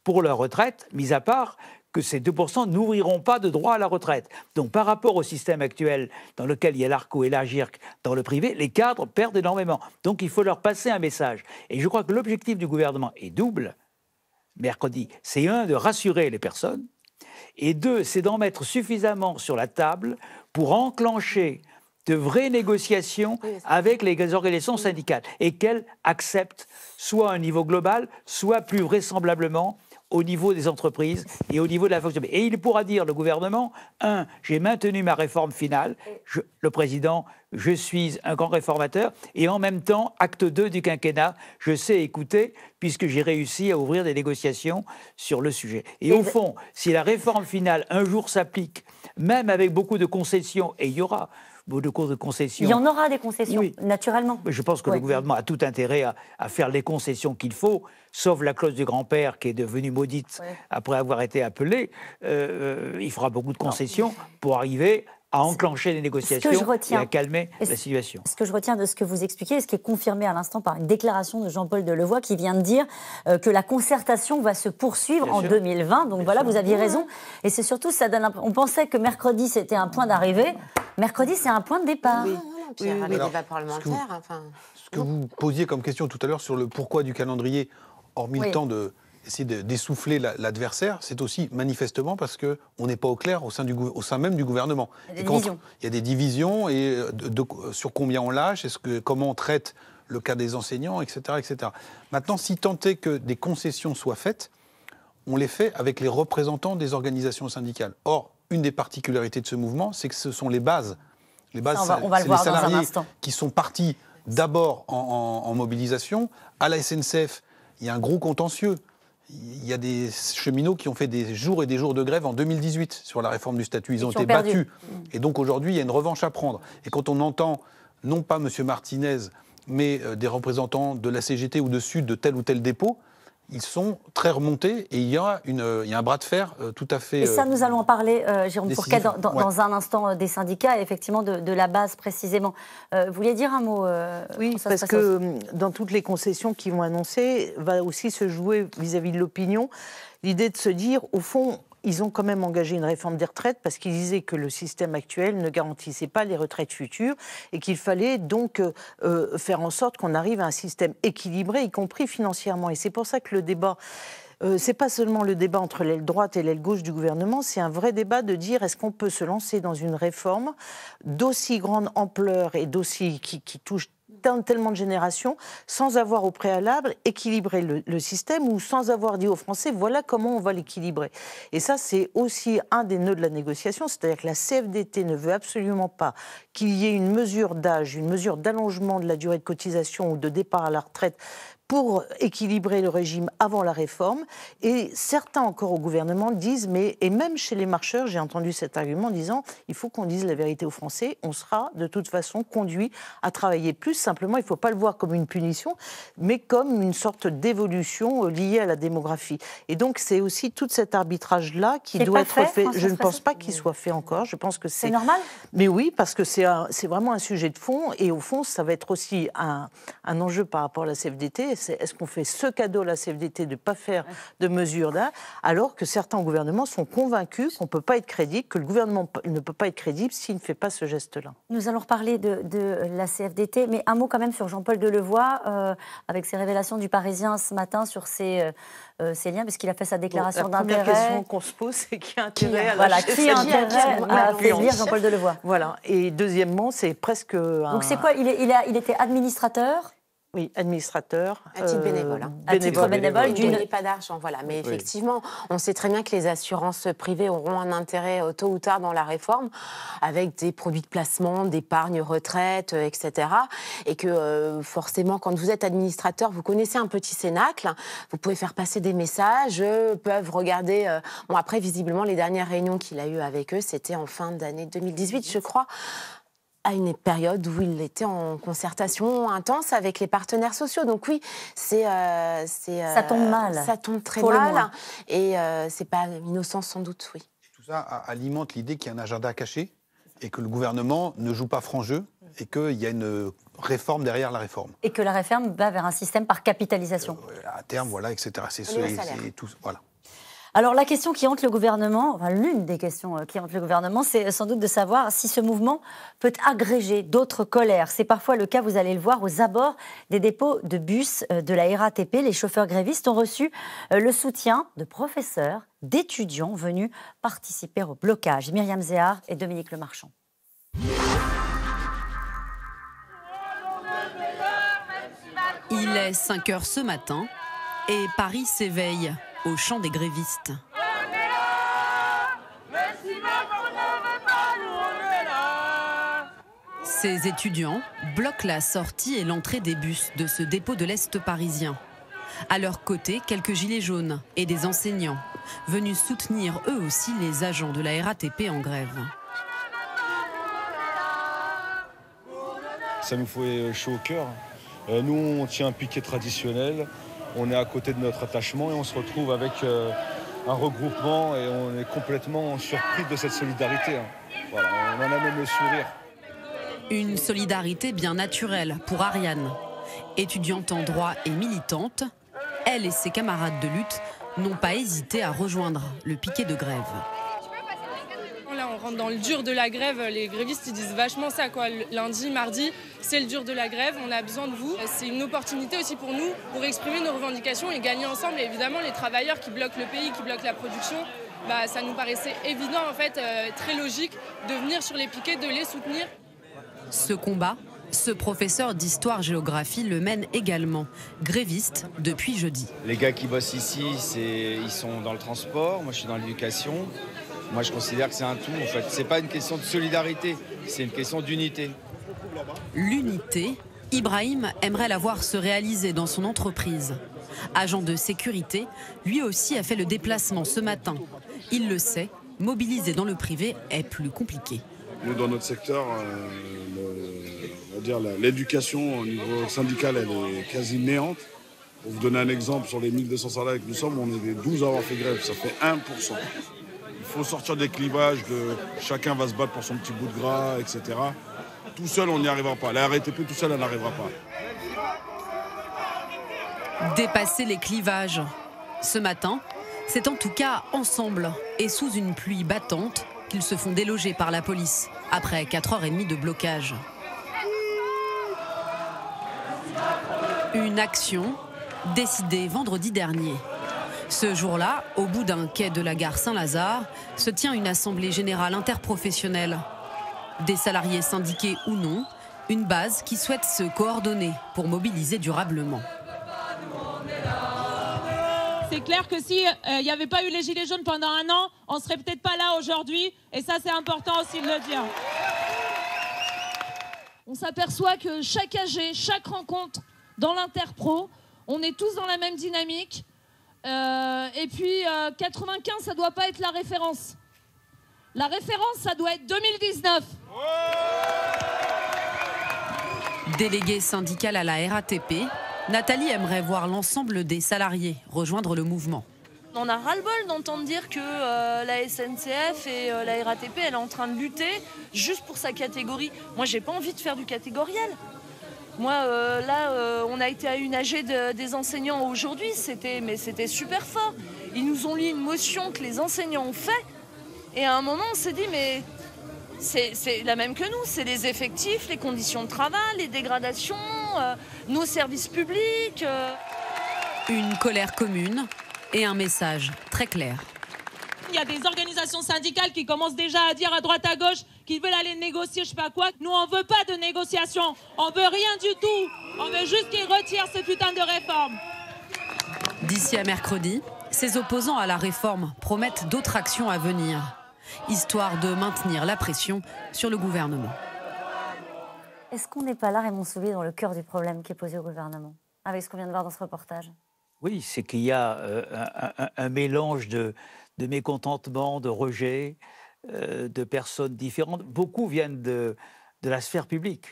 pour leur retraite, mis à part que ces 2% n'ouvriront pas de droit à la retraite. Donc par rapport au système actuel dans lequel il y a l'ARCO et l'AGIRC dans le privé, les cadres perdent énormément. Donc il faut leur passer un message. Et je crois que l'objectif du gouvernement est double, mercredi. C'est un, de rassurer les personnes, et deux, c'est d'en mettre suffisamment sur la table pour enclencher de vraies négociations avec les organisations syndicales et qu'elles acceptent soit un niveau global, soit plus vraisemblablement au niveau des entreprises et au niveau de la fonction. Et il pourra dire, le gouvernement, un, j'ai maintenu ma réforme finale, le président, je suis un grand réformateur, et en même temps, acte 2 du quinquennat, je sais écouter, puisque j'ai réussi à ouvrir des négociations sur le sujet. Et au fond, si la réforme finale un jour s'applique, même avec beaucoup de concessions, et il y aura, de cours de concession. Il y en aura des concessions, naturellement. Je pense que le gouvernement a tout intérêt à, faire les concessions qu'il faut, sauf la clause du grand-père qui est devenue maudite après avoir été appelée. Euh, euh, il fera beaucoup de concessions pour arriver à enclencher les négociations et à calmer la situation. Ce que je retiens de ce que vous expliquez, ce qui est confirmé à l'instant par une déclaration de Jean-Paul Delevoye qui vient de dire euh, que la concertation va se poursuivre en 2020. Donc voilà, vous aviez raison. Et c'est surtout, ça donne on pensait que mercredi c'était un point d'arrivée. Mercredi, c'est un point de départ. Oui. Ah Pierre, oui, oui. parlementaire, ce, que vous, enfin... ce que vous posiez comme question tout à l'heure sur le pourquoi du calendrier, hormis le temps de, essayer d'essouffler l'adversaire, c'est aussi manifestement parce qu'on n'est pas au clair au sein, même du gouvernement. Il y a des, divisions. y des divisions et euh, sur combien on lâche, comment on traite le cas des enseignants, etc., etc. Maintenant, si tant que des concessions soient faites, on les fait avec les représentants des organisations syndicales. Or, une des particularités de ce mouvement, c'est que ce sont les bases. Les bases, c'est les salariés qui sont partis d'abord en, en mobilisation. À la SNCF, il y a un gros contentieux il y a des cheminots qui ont fait des jours et des jours de grève en 2018 sur la réforme du statut. Ils ont été battus. Mm. Et donc aujourd'hui, il y a une revanche à prendre. Et quand on entend, non pas M. Martinez, mais euh, des représentants de la CGT ou de Sud de tel ou tel dépôt, ils sont très remontés et il y a, une, il y a un bras de fer euh, tout à fait. Et ça, nous euh, allons en parler, euh, Jérôme Fourquet, dans, un instant des syndicats et effectivement de, la base précisément. vous vouliez dire un mot Oui, parce que hum, dans toutes les concessions qui vont annoncer, va aussi se jouer vis à -vis de l'opinion l'idée de se dire, au fond, ils ont quand même engagé une réforme des retraites parce qu'ils disaient que le système actuel ne garantissait pas les retraites futures et qu'il fallait donc euh, euh, faire en sorte qu'on arrive à un système équilibré, y compris financièrement. Et c'est pour ça que le débat... Euh, c'est pas seulement le débat entre l'aile droite et l'aile gauche du gouvernement, c'est un vrai débat de dire est-ce qu'on peut se lancer dans une réforme d'aussi grande ampleur et d'aussi qui touche dans tellement de générations sans avoir au préalable équilibré le, système ou sans avoir dit aux Français voilà comment on va l'équilibrer. Et ça, c'est aussi un des nœuds de la négociation, c'est-à-dire que la CFDT ne veut absolument pas qu'il y ait une mesure d'âge, une mesure d'allongement de la durée de cotisation ou de départ à la retraite pour équilibrer le régime avant la réforme. Et certains encore au gouvernement disent, mais, et même chez les marcheurs, j'ai entendu cet argument disant, il faut qu'on dise la vérité aux Français, on sera de toute façon conduit à travailler plus. Simplement, il ne faut pas le voir comme une punition, mais comme une sorte d'évolution euh, liée à la démographie. Et donc, c'est aussi tout cet arbitrage-là qui doit être fait. Je ne pense pas qu'il soit fait encore. Je pense que c'est normal. Mais oui, parce que c'est vraiment un sujet de fond. Et au fond, ça va être aussi un, un enjeu par rapport à la CFDT c'est est-ce qu'on fait ce cadeau à la CFDT de ne pas faire de mesures là, alors que certains gouvernements sont convaincus qu'on peut pas être crédible, que le gouvernement ne peut pas être crédible s'il ne fait pas ce geste-là. Nous allons reparler de, la CFDT, mais un mot quand même sur Jean-Paul Delevoye, euh, avec ses révélations du Parisien ce matin sur ses, euh, euh, ses liens, puisqu'il a fait sa déclaration d'intérêt. La première question qu'on se pose, c'est qui a intérêt à voilà, qui a intérêt à dire Jean-Paul Delevoye Voilà. Et deuxièmement, c'est presque. Un... Donc c'est quoi il, il, a, il était administrateur oui, administrateur. À titre euh, bénévole. Hein. À titre bénévole, d'une. Ne pas d'argent, voilà. Mais effectivement, on sait très bien que les assurances privées auront un intérêt euh, tôt ou tard dans la réforme, avec des produits de placement, d'épargne, retraite, euh, etc. Et que forcément, quand vous êtes administrateur, vous connaissez un petit cénacle, vous pouvez faire passer des messages, peuvent regarder. Bon, après, visiblement, les dernières réunions qu'il a eues avec eux, c'était en fin d'année 2018, je crois à une période où il était en concertation intense avec les partenaires sociaux. Donc oui, c'est... Euh, ça tombe euh, mal. Ça tombe très mal. Et euh, c'est pas innocent sans doute, oui. Tout ça alimente l'idée qu'il y a un agenda caché et que le gouvernement ne joue pas franc jeu et qu'il y a une réforme derrière la réforme. Et que la réforme va vers un système par capitalisation. Euh, à terme, voilà, etc. C'est tout. Voilà. Alors la question qui hante le gouvernement, enfin, l'une des questions euh, qui hante le gouvernement, c'est euh, sans doute de savoir si ce mouvement peut agréger d'autres colères. C'est parfois le cas, vous allez le voir, aux abords des dépôts de bus euh, de la RATP. Les chauffeurs grévistes ont reçu le soutien de professeurs, d'étudiants venus participer au blocage. Myriam Zéhard et Dominique Lemarchand. Il est 5 h ce matin et Paris s'éveille au chant des grévistes. Ces étudiants bloquent la sortie et l'entrée des bus de ce dépôt de l'Est parisien. À leur côté, quelques gilets jaunes et des enseignants, venus soutenir eux aussi les agents de la RATP en grève. Ça nous fait chaud au cœur. Euh, nous, on tient un piquet traditionnel on est à côté de notre attachement et on se retrouve avec euh, un regroupement et on est complètement surpris de cette solidarité. Hein. on en a même le sourire. Une solidarité bien naturelle pour Ariane. Étudiante en droit et militante, elle et ses camarades de lutte n'ont pas hésité à rejoindre le piquet de grève dans le dur de la grève, les grévistes disent vachement ça quoi. Lundi, mardi, c'est le dur de la grève, on a besoin de vous. Euh, c'est une opportunité aussi pour nous pour exprimer nos revendications et gagner ensemble. évidemment, les travailleurs qui bloquent le pays, qui bloquent la production, bah, ça nous paraissait évident en fait, euh, très logique de venir sur les piquets, de les soutenir. Ce combat, ce professeur d'histoire-géographie le mène également, gréviste depuis jeudi. Les gars qui bossent ici, ils sont dans le transport, moi je suis dans l'éducation. Moi, je considère que c'est un tout, en fait. C'est pas une question de solidarité, c'est une question d'unité. L'unité, Ibrahim aimerait la voir se réaliser dans son entreprise. Agent de sécurité, lui aussi a fait le déplacement ce matin. Il le sait, mobiliser dans le privé est plus compliqué. Nous, dans notre secteur, euh, l'éducation au niveau syndical, elle est quasi néante. Pour vous donner un exemple, sur les 1200 salariés que nous sommes, on est 12 à avoir fait grève. Ça fait 1% faut sortir des clivages de chacun va se battre pour son petit bout de gras, etc. Tout seul, on n'y arrivera pas. arrêtez plus tout seul, elle n'arrivera pas. Dépasser les clivages. Ce matin, c'est en tout cas ensemble et sous une pluie battante qu'ils se font déloger par la police après 4h30 de blocage. Une action décidée vendredi dernier. Ce jour-là, au bout d'un quai de la gare Saint-Lazare, se tient une assemblée générale interprofessionnelle. Des salariés syndiqués ou non, une base qui souhaite se coordonner pour mobiliser durablement. C'est clair que s'il n'y euh, avait pas eu les Gilets jaunes pendant un an, on ne serait peut-être pas là aujourd'hui. Et ça, c'est important aussi de le dire. On s'aperçoit que chaque AG, chaque rencontre dans l'interpro, on est tous dans la même dynamique. Euh, et puis, 95, euh, ça doit pas être la référence. La référence, ça doit être 2019. Déléguée syndicale à la RATP, Nathalie aimerait voir l'ensemble des salariés rejoindre le mouvement. On a ras-le-bol d'entendre dire que euh, la SNCF et la RATP, elle est en train de lutter juste pour sa catégorie. Moi, j'ai pas envie de faire du catégoriel. Moi, euh, là, euh, on a été à une AG des enseignants aujourd'hui, c'était, mais c'était super fort. Ils nous ont lu une motion que les enseignants ont fait, et à un moment, on s'est dit, mais c'est, la même que nous, c'est les effectifs, les conditions de travail, les dégradations, euh, nos services publics. Une colère commune et un message très clair il y a des organisations syndicales qui commencent déjà à dire à droite à gauche qu'ils veulent aller négocier je sais pas quoi. Nous, on veut pas de négociation. On veut rien du tout. On veut juste qu'ils retirent ces putains de réformes. D'ici à mercredi, ses opposants à la réforme promettent d'autres actions à venir, histoire de maintenir la pression sur le gouvernement. Est-ce qu'on n'est pas là, Raymond Souvier, dans le cœur du problème qui est posé au gouvernement, avec ce qu'on vient de voir dans ce reportage Oui, c'est qu'il y a euh, un, mélange de, de mécontentement, de rejet euh, de personnes différentes. Beaucoup viennent de, de la sphère publique.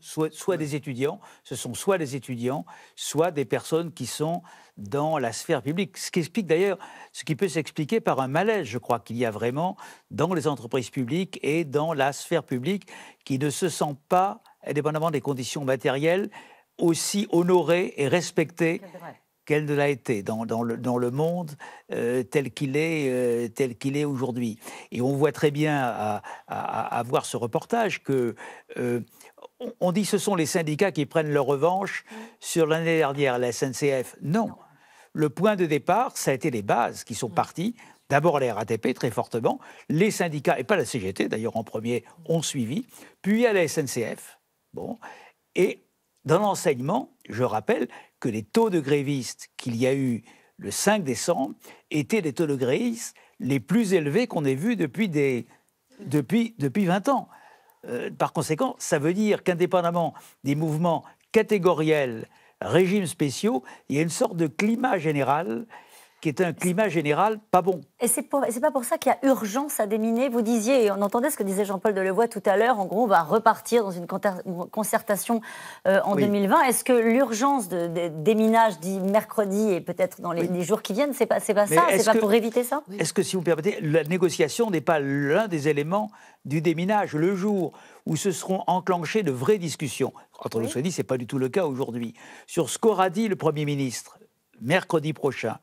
Soit, soit, des étudiants, ce sont soit des étudiants, soit des personnes qui sont dans la sphère publique. Ce qui explique d'ailleurs, ce qui peut s'expliquer par un malaise, je crois, qu'il y a vraiment dans les entreprises publiques et dans la sphère publique qui ne se sent pas, indépendamment des conditions matérielles, aussi honorées et respectée qu'elle ne l'a été dans, le, monde euh, tel qu'il est, euh, tel qu'il est aujourd'hui. Et on voit très bien à, voir ce reportage que euh, on, dit ce sont les syndicats qui prennent leur revanche sur l'année dernière, la SNCF. Non. Le point de départ, ça a été les bases qui sont mm. parties. D'abord la RATP, très fortement. Les syndicats, et pas la CGT d'ailleurs en premier, ont suivi. Puis à la SNCF. Bon. Et dans l'enseignement, je rappelle que les taux de grévistes qu'il y a eu le 5 décembre étaient les taux de grévistes les plus élevés qu'on ait vus depuis, des, depuis, depuis 20 ans. Euh, par conséquent, ça veut dire qu'indépendamment des mouvements catégoriels, régimes spéciaux, il y a une sorte de climat général qui est un climat général pas bon. Et c'est pas pour ça qu'il y a urgence à déminer. Vous disiez, et on entendait ce que disait Jean-Paul Delevoye tout à l'heure, en gros, on va repartir dans une concertation euh, en 2020. Est-ce que l'urgence de, déminage dit mercredi et peut-être dans les, jours qui viennent, c'est pas, pas ça C'est pas pour éviter ça Est-ce que, si vous permettez, la négociation n'est pas l'un des éléments du déminage Le jour où se seront enclenchées de vraies discussions, entre nous dit, c'est pas du tout le cas aujourd'hui, sur ce qu'aura dit le Premier ministre mercredi prochain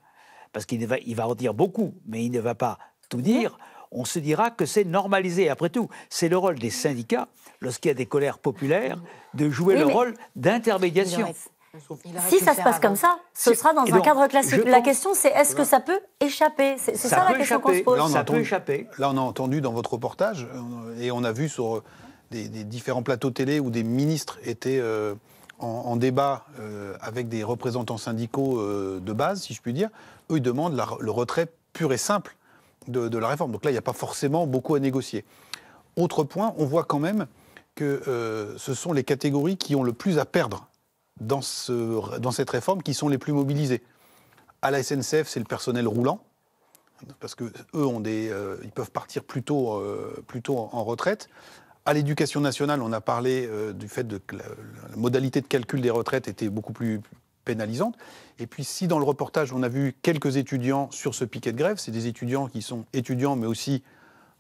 parce qu'il va, il va en dire beaucoup, mais il ne va pas tout mhm. dire, on se dira que c'est normalisé. Après tout, c'est le rôle des syndicats, lorsqu'il y a des colères populaires, de jouer le rôle d'intermédiation. Si ça se passe comme ça, ce sera dans un cadre classique. La question, c'est est-ce que ça peut échapper C'est ça, la question qu'on se pose. Là, on ça peut échapper. Là, on a entendu dans votre reportage, euh, et on a vu sur euh, des, différents plateaux télé où des ministres étaient euh, en, débat avec des représentants syndicaux de base, si je puis dire, ils demandent le retrait pur et simple de, la réforme. Donc là, il n'y a pas forcément beaucoup à négocier. Autre point, on voit quand même que euh, ce sont les catégories qui ont le plus à perdre dans, cette réforme qui sont les plus mobilisées. À la SNCF, c'est le personnel roulant, parce que euh, ils peuvent partir plutôt euh, tôt, en, retraite. À l'éducation nationale, on a parlé du fait de que la, modalité de calcul des retraites était beaucoup plus, pénalisante. Et puis si dans le reportage, on a vu quelques étudiants sur ce piquet de grève, c'est des étudiants qui sont étudiants mais aussi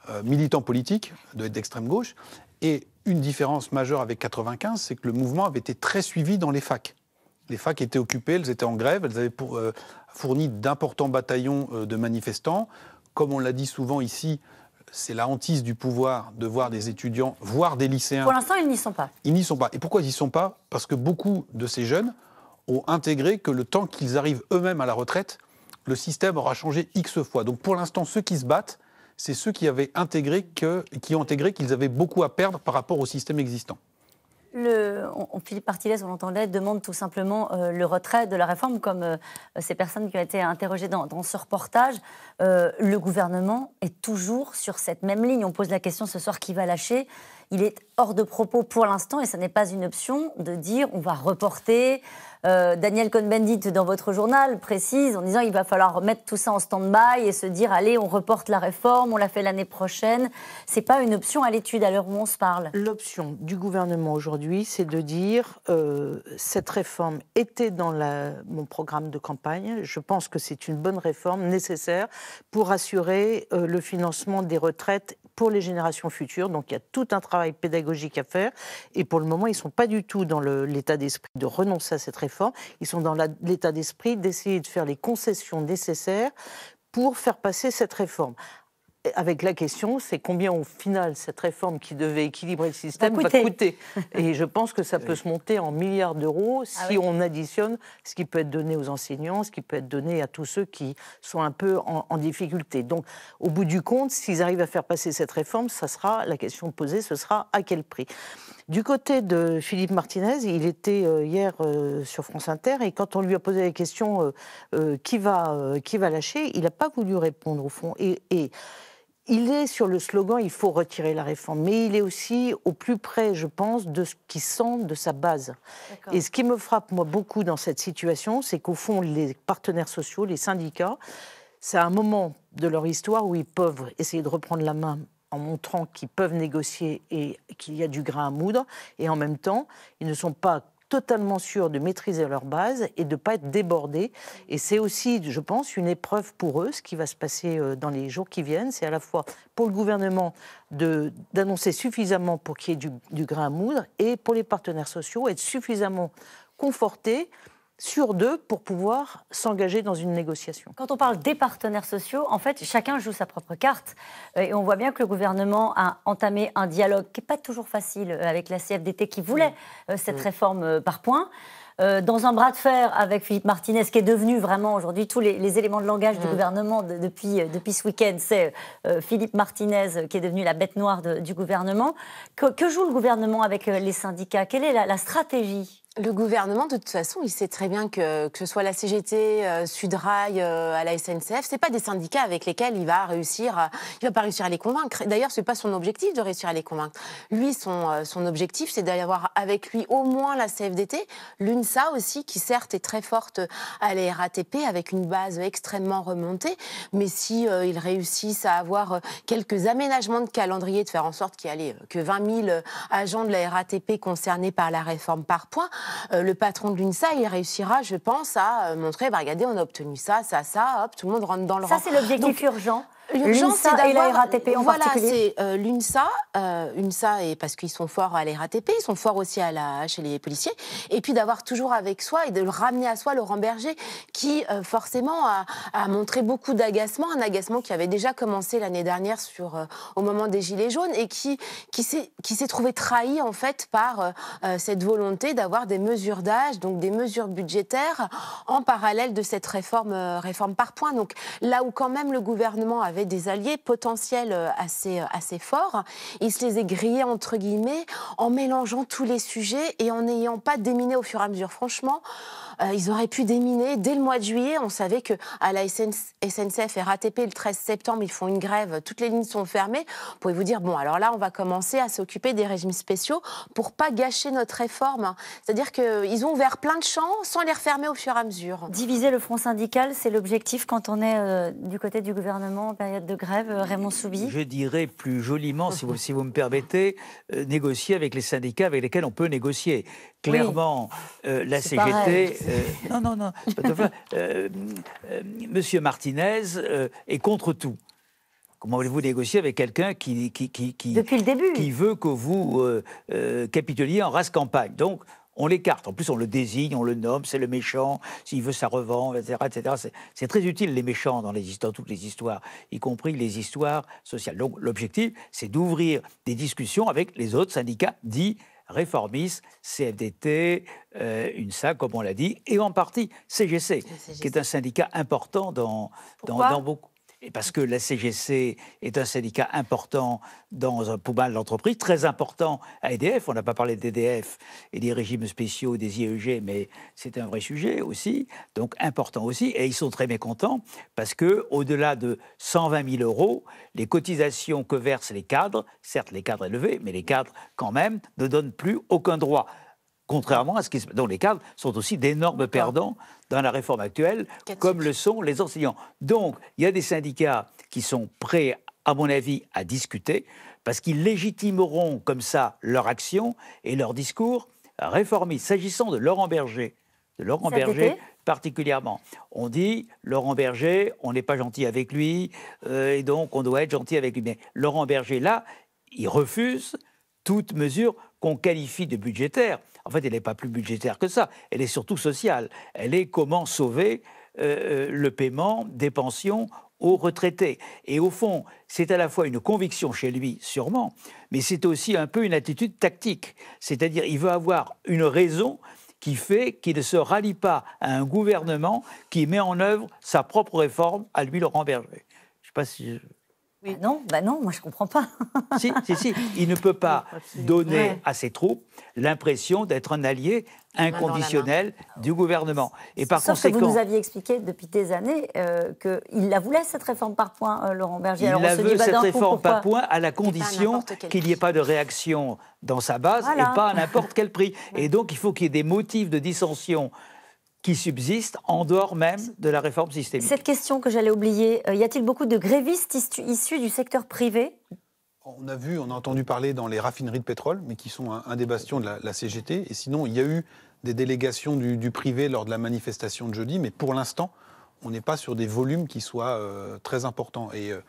euh, militants politiques d'extrême gauche. Et une différence majeure avec 95, c'est que le mouvement avait été très suivi dans les facs. Les facs étaient occupées, elles étaient en grève, elles avaient euh, fourni d'importants bataillons euh, de manifestants. Comme on l'a dit souvent ici, c'est la hantise du pouvoir de voir des étudiants, voire des lycéens. Pour l'instant, ils n'y sont pas. Ils n'y sont pas. Et pourquoi ils n'y sont pas Parce que beaucoup de ces jeunes ont intégré que le temps qu'ils arrivent eux-mêmes à la retraite, le système aura changé X fois. Donc pour l'instant, ceux qui se battent, c'est ceux qui, avaient intégré que, qui ont intégré qu'ils avaient beaucoup à perdre par rapport au système existant. Le, on, Philippe Partilès, on l'entendait, demande tout simplement euh, le retrait de la réforme, comme euh, ces personnes qui ont été interrogées dans, ce reportage. Euh, le gouvernement est toujours sur cette même ligne. On pose la question ce soir qui va lâcher il est hors de propos pour l'instant et ça n'est pas une option de dire on va reporter. Euh, Daniel Cohn-Bendit, dans votre journal, précise en disant il va falloir remettre tout ça en stand-by et se dire allez, on reporte la réforme, on la fait l'année prochaine. C'est pas une option à l'étude à l'heure où on se parle. L'option du gouvernement aujourd'hui, c'est de dire euh, cette réforme était dans mon programme de campagne. Je pense que c'est une bonne réforme nécessaire pour assurer euh, le financement des retraites pour les générations futures. Donc il y a tout un travail pédagogique à faire. Et pour le moment, ils ne sont pas du tout dans l'état d'esprit de renoncer à cette réforme. Ils sont dans l'état d'esprit d'essayer de faire les concessions nécessaires pour faire passer cette réforme avec la question, c'est combien au final cette réforme qui devait équilibrer le système va coûter. Et je pense que ça peut se monter en milliards d'euros ah si on additionne ce qui peut être donné aux enseignants, ce qui peut être donné à tous ceux qui sont un peu en, difficulté. Donc, au bout du compte, s'ils arrivent à faire passer cette réforme, ça sera la question posée, ce sera à quel prix. Du côté de Philippe Martinez, il était euh, hier euh, sur France Inter et quand on lui a posé la question euh, qui va qui va lâcher, il n'a pas voulu répondre au fond et, et il est sur le slogan il faut retirer la réforme, mais il est aussi au plus près, je pense, de ce qui sent de sa base. Et ce qui me frappe, moi, beaucoup dans cette situation, c'est qu'au fond, les partenaires sociaux, les syndicats, c'est un moment de leur histoire où ils peuvent essayer de reprendre la main en montrant qu'ils peuvent négocier et qu'il y a du grain à moudre, et en même temps, ils ne sont pas totalement sûrs de maîtriser leur base et de ne pas être débordés. Et c'est aussi, je pense, une épreuve pour eux, ce qui va se passer euh, dans les jours qui viennent. C'est à la fois pour le gouvernement d'annoncer suffisamment pour qu'il y ait du, du, grain à moudre et pour les partenaires sociaux être suffisamment confortés sur deux pour pouvoir s'engager dans une négociation. Quand on parle des partenaires sociaux, en fait, chacun joue sa propre carte. Euh, et on voit bien que le gouvernement a entamé un dialogue qui n'est pas toujours facile euh, avec la CFDT qui voulait mm. euh, cette mm. réforme par points. dans un bras de fer avec Philippe Martinez, qui est devenu vraiment aujourd'hui tous les, éléments de langage du mm. gouvernement depuis, depuis ce week-end, c'est Philippe Martinez qui est devenu la bête noire du gouvernement. Que, joue le gouvernement avec les syndicats Quelle est la stratégie le gouvernement, de toute façon, il sait très bien que, que ce soit la CGT, euh, Sudrail, euh, à la SNCF, c'est pas des syndicats avec lesquels il va réussir, il va pas réussir à les convaincre. D'ailleurs, ce c'est pas son objectif de réussir à les convaincre. Lui, son, euh, objectif, c'est d'avoir avec lui au moins la CFDT, l'UNSA aussi, qui certes est très forte à la RATP, avec une base extrêmement remontée, mais si euh, il réussissent à avoir quelques aménagements de calendrier, de faire en sorte qu'il y ait que 20 000 agents de la RATP concernés par la réforme par point. Euh, le patron de l'UNSA, il réussira, je pense, à euh, montrer, bah, regardez, on a obtenu ça, ça, ça, hop, tout le monde rentre dans le rang. Ça, c'est l'objectif urgent. L'urgence, c'est d'avoir. la RATP en voilà, c'est euh, l'Unsa, l'UNSA. et parce qu'ils sont forts à la RATP, ils sont forts aussi à la chez les policiers. Et puis d'avoir toujours avec soi et de le ramener à soi Laurent Berger, qui forcément a, montré beaucoup d'agacement, un agacement qui avait déjà commencé l'année dernière sur, au moment des Gilets jaunes et qui, qui s'est trouvé trahi en fait par cette volonté d'avoir des des mesures d'âge, donc des mesures budgétaires, en parallèle de cette réforme, euh, réforme par point. Donc là où quand même le gouvernement avait des alliés potentiels euh, assez, euh, assez forts, il se les est grillés entre guillemets en mélangeant tous les sujets et en n'ayant pas déminé au fur et à mesure. Franchement, ils auraient pu déminer dès le mois de juillet. On savait que à la SNCF et RATP le 13 septembre, ils font une grève, toutes les lignes sont fermées. Vous pouvez vous dire bon, alors là, on va commencer à s'occuper des régimes spéciaux pour pas gâcher notre réforme. Hein. C'est-à-dire c'est-à-dire qu'ils ont ouvert plein de champs sans les refermer au fur et à mesure. Diviser le front syndical, c'est l'objectif quand on est euh, du côté du gouvernement en période de grève, euh, Raymond Soubi Je dirais plus joliment, si vous, si vous me permettez, euh, négocier avec les syndicats avec lesquels on peut négocier. Clairement, la CGT. non, non, non. Monsieur Martinez est contre tout. Comment voulez-vous négocier avec quelqu'un qui, qui, qui, qui, Depuis le début. qui veut que vous capituliez en race campagne Donc, on l'écarte. En plus, on le désigne, on le nomme, c'est le méchant, s'il veut sa revanche, etc. etc. C'est très utile, les méchants, dans, les, toutes les histoires, y compris les histoires sociales. Donc, l'objectif, c'est d'ouvrir des discussions avec les autres syndicats dits réformistes, CFDT, euh, UNSA, comme on l'a dit, et en partie CGC, qui est un syndicat important dans, dans beaucoup parce que la CGC est un syndicat important dans un de l'entreprise, très important à EDF. On n'a pas parlé d'EDF et des régimes spéciaux des IEG, mais c'est un vrai sujet aussi, donc important aussi. Et ils sont très mécontents parce que, au-delà de 120 000 euros, les cotisations que versent les cadres, certes les cadres élevés, mais les cadres quand même, ne donnent plus aucun droit. Contrairement à ce qui se dont les cadres sont aussi d'énormes perdants dans la réforme actuelle, comme le sont les enseignants. Donc, il y a des syndicats qui sont prêts, à mon avis, à discuter, parce qu'ils légitimeront comme ça leur action et leur discours réformiste. S'agissant de Laurent Berger, de Laurent Berger particulièrement, on dit Laurent Berger, on n'est pas gentil avec lui, euh, et donc on doit être gentil avec lui. Mais Laurent Berger, là, il refuse toute mesure qu'on qualifie de budgétaire. En fait, elle n'est pas plus budgétaire que ça. Elle est surtout sociale. Elle est comment sauver euh, euh, le paiement des pensions aux retraités. Et au fond, c'est à la fois une conviction chez lui, sûrement, mais c'est aussi un peu une attitude tactique. C'est-à-dire, il veut avoir une raison qui fait qu'il ne se rallie pas à un gouvernement qui met en œuvre sa propre réforme à lui, Laurent Berger. Je sais pas si... Bah non, bah non, moi je comprends pas. si, si, si, il ne peut pas donner à ses troupes l'impression d'être un allié inconditionnel du gouvernement. Et par que vous nous aviez expliqué depuis des années euh, qu'il la voulait cette réforme par point euh, Laurent Berger. Il la veut bah cette réforme par point, à la condition qu'il n'y ait pas de réaction dans sa base et pas à n'importe quel prix. Et donc il faut qu'il y ait des motifs de dissension qui subsiste en dehors même de la réforme systémique. Cette question que j'allais oublier, euh, y a-t-il beaucoup de grévistes issus du secteur privé on a vu, on a entendu parler dans les raffineries de pétrole, mais qui sont un, des bastions de la, CGT. Et sinon, il y a eu des délégations du, privé lors de la manifestation de jeudi, mais pour l'instant, on n'est pas sur des volumes qui soient euh, très importants. Et euh,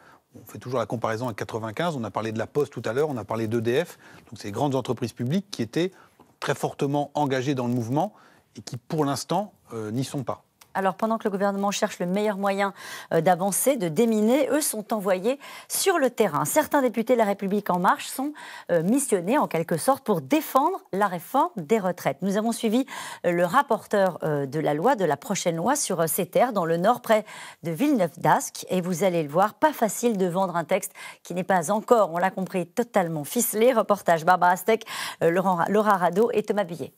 on fait toujours la comparaison avec 95. On a parlé de la Poste tout à l'heure, on a parlé d'EDF, donc ces grandes entreprises publiques qui étaient très fortement engagées dans le mouvement et qui, pour l'instant, euh, n'y sont pas. Alors, pendant que le gouvernement cherche le meilleur moyen euh, d'avancer, de déminer, eux sont envoyés sur le terrain. Certains députés de La République En Marche sont euh, missionnés, en quelque sorte, pour défendre la réforme des retraites. Nous avons suivi le rapporteur de la loi, de la prochaine loi sur ces terres, dans le Nord, près de Villeneuve-d'Ascq. Et vous allez le voir, pas facile de vendre un texte qui n'est pas encore, on l'a compris, totalement ficelé. Reportage Barbara Steck, Laura Rado et Thomas Billet.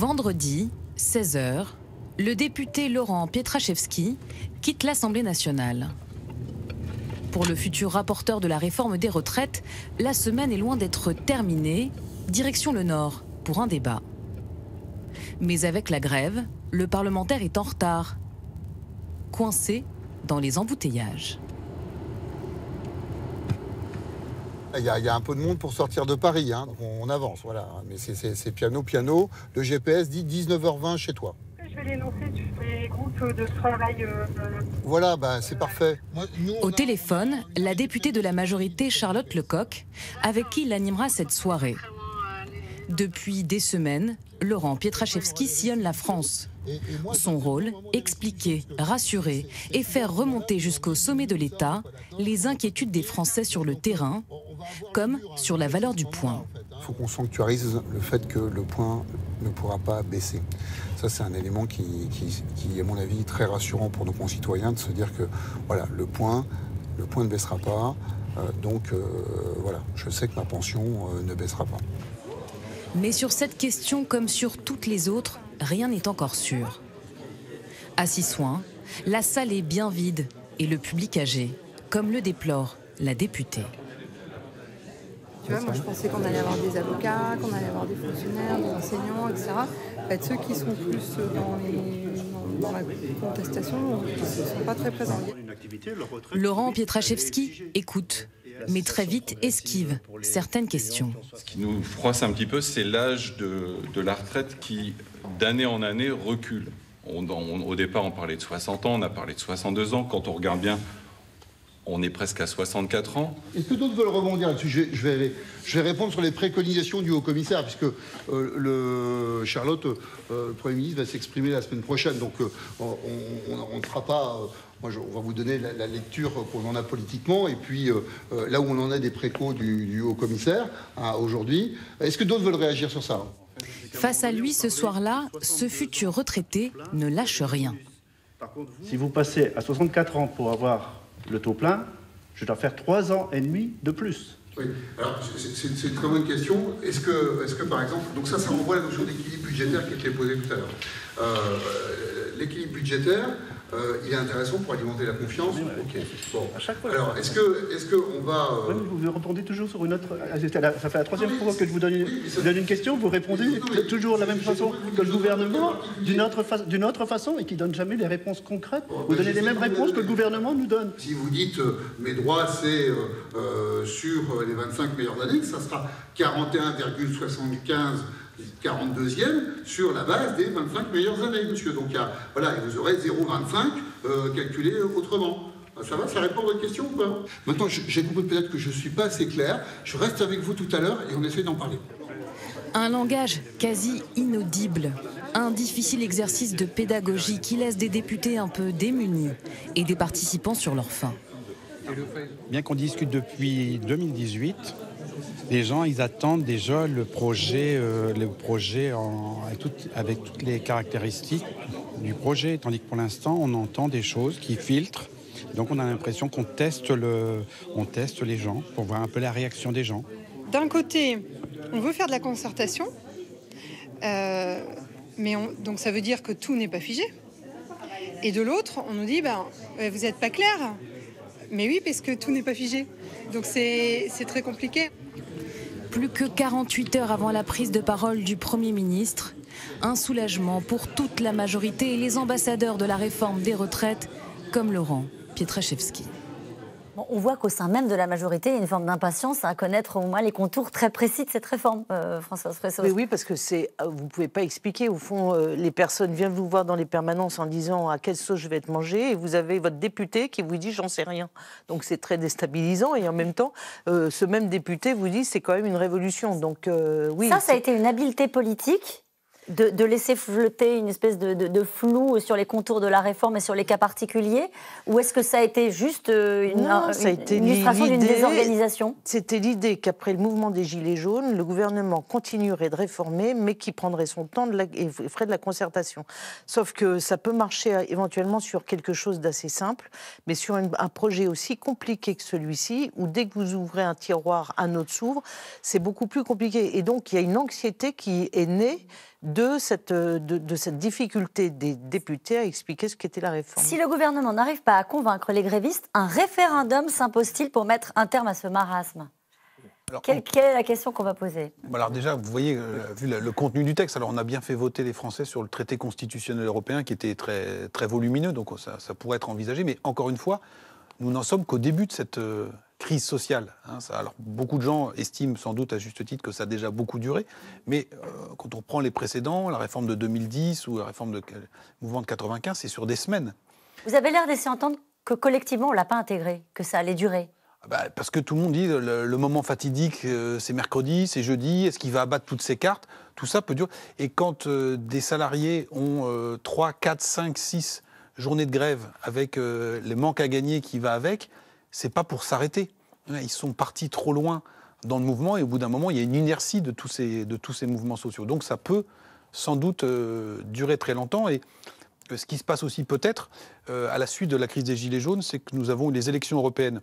vendredi, 16h, le député Laurent Pietraszewski quitte l'Assemblée nationale. Pour le futur rapporteur de la réforme des retraites, la semaine est loin d'être terminée. Direction le Nord pour un débat. Mais avec la grève, le parlementaire est en retard, coincé dans les embouteillages. Il y, a, un peu de monde pour sortir de Paris, hein, on, avance, voilà. Mais c'est piano, piano. Le GPS dit 19h20 chez toi. Je vais l'énoncer tu fais groupes de travail. Euh, voilà, ben c'est euh, parfait. Au téléphone, la députée de la majorité Charlotte Lecoq, avec qui il animera cette soirée. Depuis des semaines, Laurent Pietraszewski sillonne la France. Son rôle, expliquer, rassurer et faire remonter jusqu'au sommet de l'État les inquiétudes des Français sur le terrain, comme sur la valeur du point. Il faut qu'on sanctuarise le fait que le point ne pourra pas baisser. Ça, c'est un élément qui, qui, à mon avis, est très rassurant pour nos concitoyens de se dire que voilà, le point, le point ne baissera pas. Euh, donc euh, voilà, je sais que ma pension euh, ne baissera pas. Mais sur cette question, comme sur toutes les autres, rien n'est encore sûr. À soins, la salle est bien vide et le public âgé, comme le déplore la députée. Tu vois, moi je pensais qu'on allait avoir des avocats, qu'on allait avoir des fonctionnaires, des enseignants, etc. En ceux qui sont plus dans, dans la contestation ne sont pas très présents. Laurent Pietraszewski écoute mais très vite esquive certaines questions. Ce qui nous froisse un petit peu, c'est l'âge de, la retraite qui, d'année en année, recule. au départ, on parlait de 60 ans, on a parlé de 62 ans. Quand on regarde bien, on est presque à 64 ans. Est-ce que d'autres veulent rebondir là-dessus je, je, vais, répondre sur les préconisations du haut-commissaire, puisque euh, le, Charlotte, euh, le Premier ministre, va s'exprimer la semaine prochaine. Donc euh, on ne fera pas on va vous donner la, lecture qu'on en a politiquement et puis euh, euh, là où on en est des précaux du, haut-commissaire hein, aujourd'hui. Est-ce que d'autres veulent réagir sur ça Face à lui, ce soir-là, ce futur retraité ne lâche rien. Si vous passez à 64 ans pour avoir le taux plein, je dois faire 3 ans et demi de plus. Oui. Alors, c'est une très bonne question. Est-ce que, est que, par exemple, donc ça, ça renvoie à la notion d'équilibre budgétaire qui était posée tout à l'heure. Euh, l'équilibre budgétaire, euh, il est intéressant pour alimenter la confiance. À chaque fois. Alors, est-ce que, est-ce que va euh, vous répondez toujours sur une autre. Ah, ça fait la troisième fois que je vous donne, une... question, vous répondez toujours de la même façon que le gouvernement, d'une autre, façon, et qui donne jamais des réponses concrètes. vous bah, donnez les mêmes réponses que le gouvernement nous donne. Si vous dites euh, mes droits, c'est sur les 25 meilleures années, ça sera 41,75 42e sur la base des 25 meilleures années, monsieur. Donc, voilà, et vous aurez 0,25 euh, calculé euh, autrement. Euh, ça va, ça répond à votre question ou pas Maintenant, j'ai compris peut-être que je ne suis pas assez clair. Je reste avec vous tout à l'heure et on essaie d'en parler. Un langage quasi inaudible. Un difficile exercice de pédagogie qui laisse des députés un peu démunis et des participants sur leur faim. Bien qu'on discute depuis 2018, les gens, ils attendent déjà le projet, euh, le projet avec, toutes, les caractéristiques du projet, tandis que pour l'instant, on entend des choses qui filtrent. Donc on a l'impression qu'on teste, teste les gens pour voir un peu la réaction des gens. D'un côté, on veut faire de la concertation, euh, mais donc ça veut dire que tout n'est pas figé. Et de l'autre, on nous dit, ben, euh, vous n'êtes pas clair. Mais oui, parce que tout n'est pas figé. Donc c'est très compliqué plus que 48 heures avant la prise de parole du Premier ministre. Un soulagement pour toute la majorité et les ambassadeurs de la réforme des retraites, comme Laurent Pietraszewski on voit qu'au sein même de la majorité, il y a une forme d'impatience à connaître au moins les contours très précis de cette réforme, euh, Françoise Oui, parce que c'est, euh, vous ne pouvez pas expliquer. Au fond, euh, les personnes viennent vous voir dans les permanences en disant à quelle sauce je vais être mangée, et vous avez votre député qui vous dit j'en sais rien. Donc c'est très déstabilisant, et en même temps, ce même député vous dit c'est quand même une révolution. Donc oui. Ça, ça a été une habileté politique de, laisser flotter une espèce de, flou sur les contours de la réforme et sur les cas particuliers Ou est-ce que ça a été juste euh, une, illustration d'une désorganisation C'était l'idée qu'après le mouvement des Gilets jaunes, le gouvernement continuerait de réformer, mais qui prendrait son temps de la, et ferait de la concertation. Sauf que ça peut marcher euh, éventuellement sur quelque chose d'assez simple, mais sur un projet aussi compliqué que celui-ci, où dès que vous ouvrez un tiroir, un autre s'ouvre, c'est beaucoup plus compliqué. Et donc, il y a une anxiété qui est née de cette, de, cette difficulté des députés à expliquer ce qu'était la réforme. Si le gouvernement n'arrive pas à convaincre les grévistes, un référendum s'impose-t-il pour mettre un terme à ce marasme quelle, est la question qu'on va poser Alors déjà, vous voyez, euh, vu le, contenu du texte, alors on a bien fait voter les Français sur le traité constitutionnel européen qui était très, très volumineux, donc ça, ça pourrait être envisagé, mais encore une fois, nous n'en sommes qu'au début de cette euh, crise sociale. Hein, alors, beaucoup de gens estiment sans doute à juste titre que ça a déjà beaucoup duré, mais euh, quand on prend les précédents, la réforme de 2010 ou la réforme de mouvement de 95, c'est sur des semaines. Vous avez l'air d'essayer d'entendre que collectivement, on ne l'a pas intégré, que ça allait durer. Ah bah, parce que tout le monde dit le, moment fatidique, euh, c'est mercredi, c'est jeudi, est-ce qu'il va abattre toutes ses cartes Tout ça peut durer. Et quand euh, des salariés ont 3, 4, 5, 6 journées de grève avec les manques à gagner qui va avec, c'est pas pour s'arrêter. Ils sont partis trop loin dans le mouvement et au bout d'un moment, il y a une inertie de tous ces, mouvements sociaux. Donc ça peut sans doute euh, durer très longtemps. Et euh, ce qui se passe aussi peut-être euh, à la suite de la crise des Gilets jaunes, c'est que nous avons eu les élections européennes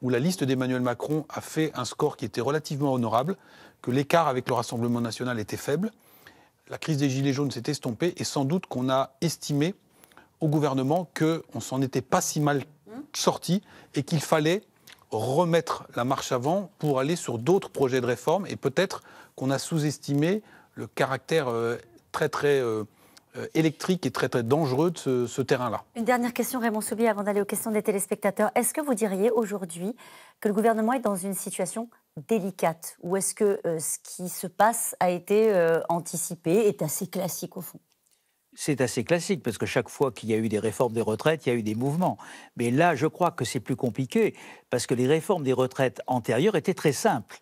où la liste d'Emmanuel Macron a fait un score qui était relativement honorable, que l'écart avec le Rassemblement national était faible. La crise des Gilets jaunes s'est estompée et sans doute qu'on a estimé au gouvernement qu'on s'en était pas si mal sorti et qu'il fallait remettre la marche avant pour aller sur d'autres projets de réforme et peut-être qu'on a sous-estimé le caractère euh, très très euh, euh, électrique et très très dangereux de ce, terrain-là. Une dernière question Raymond Soubier, avant d'aller aux questions des téléspectateurs. Est-ce que vous diriez aujourd'hui que le gouvernement est dans une situation délicate ou est-ce que ce qui se passe a été anticipé, est assez classique au fond c'est assez classique, parce que chaque fois qu'il y a eu des réformes des retraites, il y a eu des mouvements. Mais là, je crois que c'est plus compliqué, parce que les réformes des retraites antérieures étaient très simples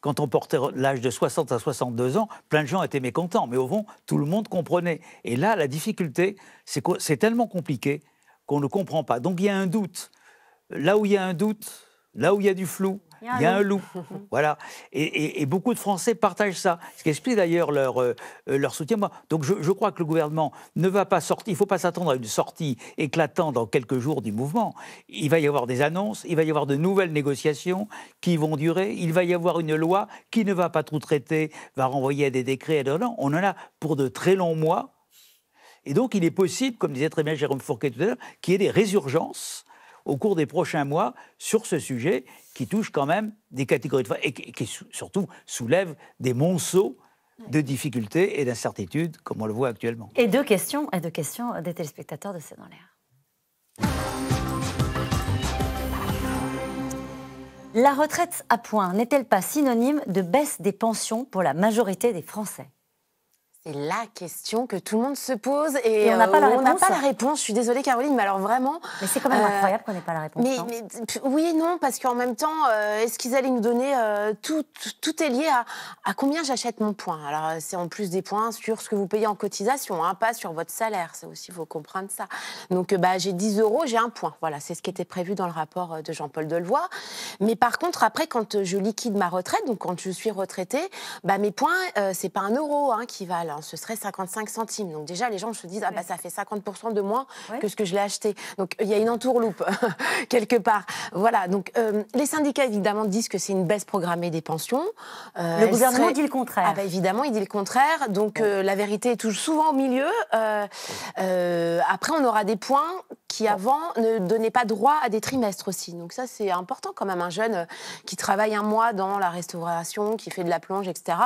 quand on portait l'âge de 60 à 62 ans, plein de gens étaient mécontents, mais au fond, tout le monde comprenait. Et là, la difficulté, c'est que c'est tellement compliqué qu'on ne comprend pas. Donc il y a un doute. Là où il y a un doute, là où il y a du flou, il y, a un loup. voilà. Et, beaucoup de Français partagent ça, ce qui explique d'ailleurs leur, euh, euh, leur soutien. Donc je, crois que le gouvernement ne va pas sortir, il ne faut pas s'attendre à une sortie éclatante dans quelques jours du mouvement. Il va y avoir des annonces, il va y avoir de nouvelles négociations qui vont durer, il va y avoir une loi qui ne va pas trop traiter, va renvoyer à des décrets. Et on en a pour de très longs mois. Et donc, il est possible, comme disait très bien Jérôme Fourquet tout à l'heure, qu'il y ait des résurgences au cours des prochains mois sur ce sujet qui touche quand même des catégories de femmes et qui, surtout soulève des monceaux de difficultés et d'incertitudes comme on le voit actuellement. Et deux questions, et deux questions des téléspectateurs de C'est dans l'air. La retraite à point n'est-elle pas synonyme de baisse des pensions pour la majorité des Français c'est la question que tout le monde se pose et, on n'a euh, pas, la réponse. Je suis désolée Caroline, mais alors vraiment. Mais c'est quand même euh, incroyable qu'on n'ait pas la réponse. Mais, et oui, non, parce qu'en même temps, euh, est-ce qu'ils allaient nous donner tout, tout, est lié à, combien j'achète mon point. Alors c'est en plus des points sur ce que vous payez en cotisation, un hein, pas sur votre salaire. Ça aussi, faut comprendre ça. Donc bah j'ai 10 euros, j'ai un point. Voilà, c'est ce qui était prévu dans le rapport de Jean-Paul Delevoye. Mais par contre, après, quand je liquide ma retraite, donc quand je suis retraitée, bah mes points, c'est pas un euro hein, qui va ben, ce serait 55 centimes. Donc déjà, les gens se disent, ah bah ça fait 50% de moins que ce que je l'ai acheté. Donc il y a une entourloupe quelque part. Voilà, donc euh, les syndicats évidemment disent que c'est une baisse programmée des pensions. Euh, le gouvernement dit le contraire. Ah bah, évidemment, il dit le contraire. Donc euh, la vérité est toujours souvent au milieu. après, on aura des points qui avant ne donnaient pas droit à des trimestres aussi. Donc ça, c'est important quand même. Un jeune qui travaille un mois dans la restauration, qui fait de la plonge, etc.,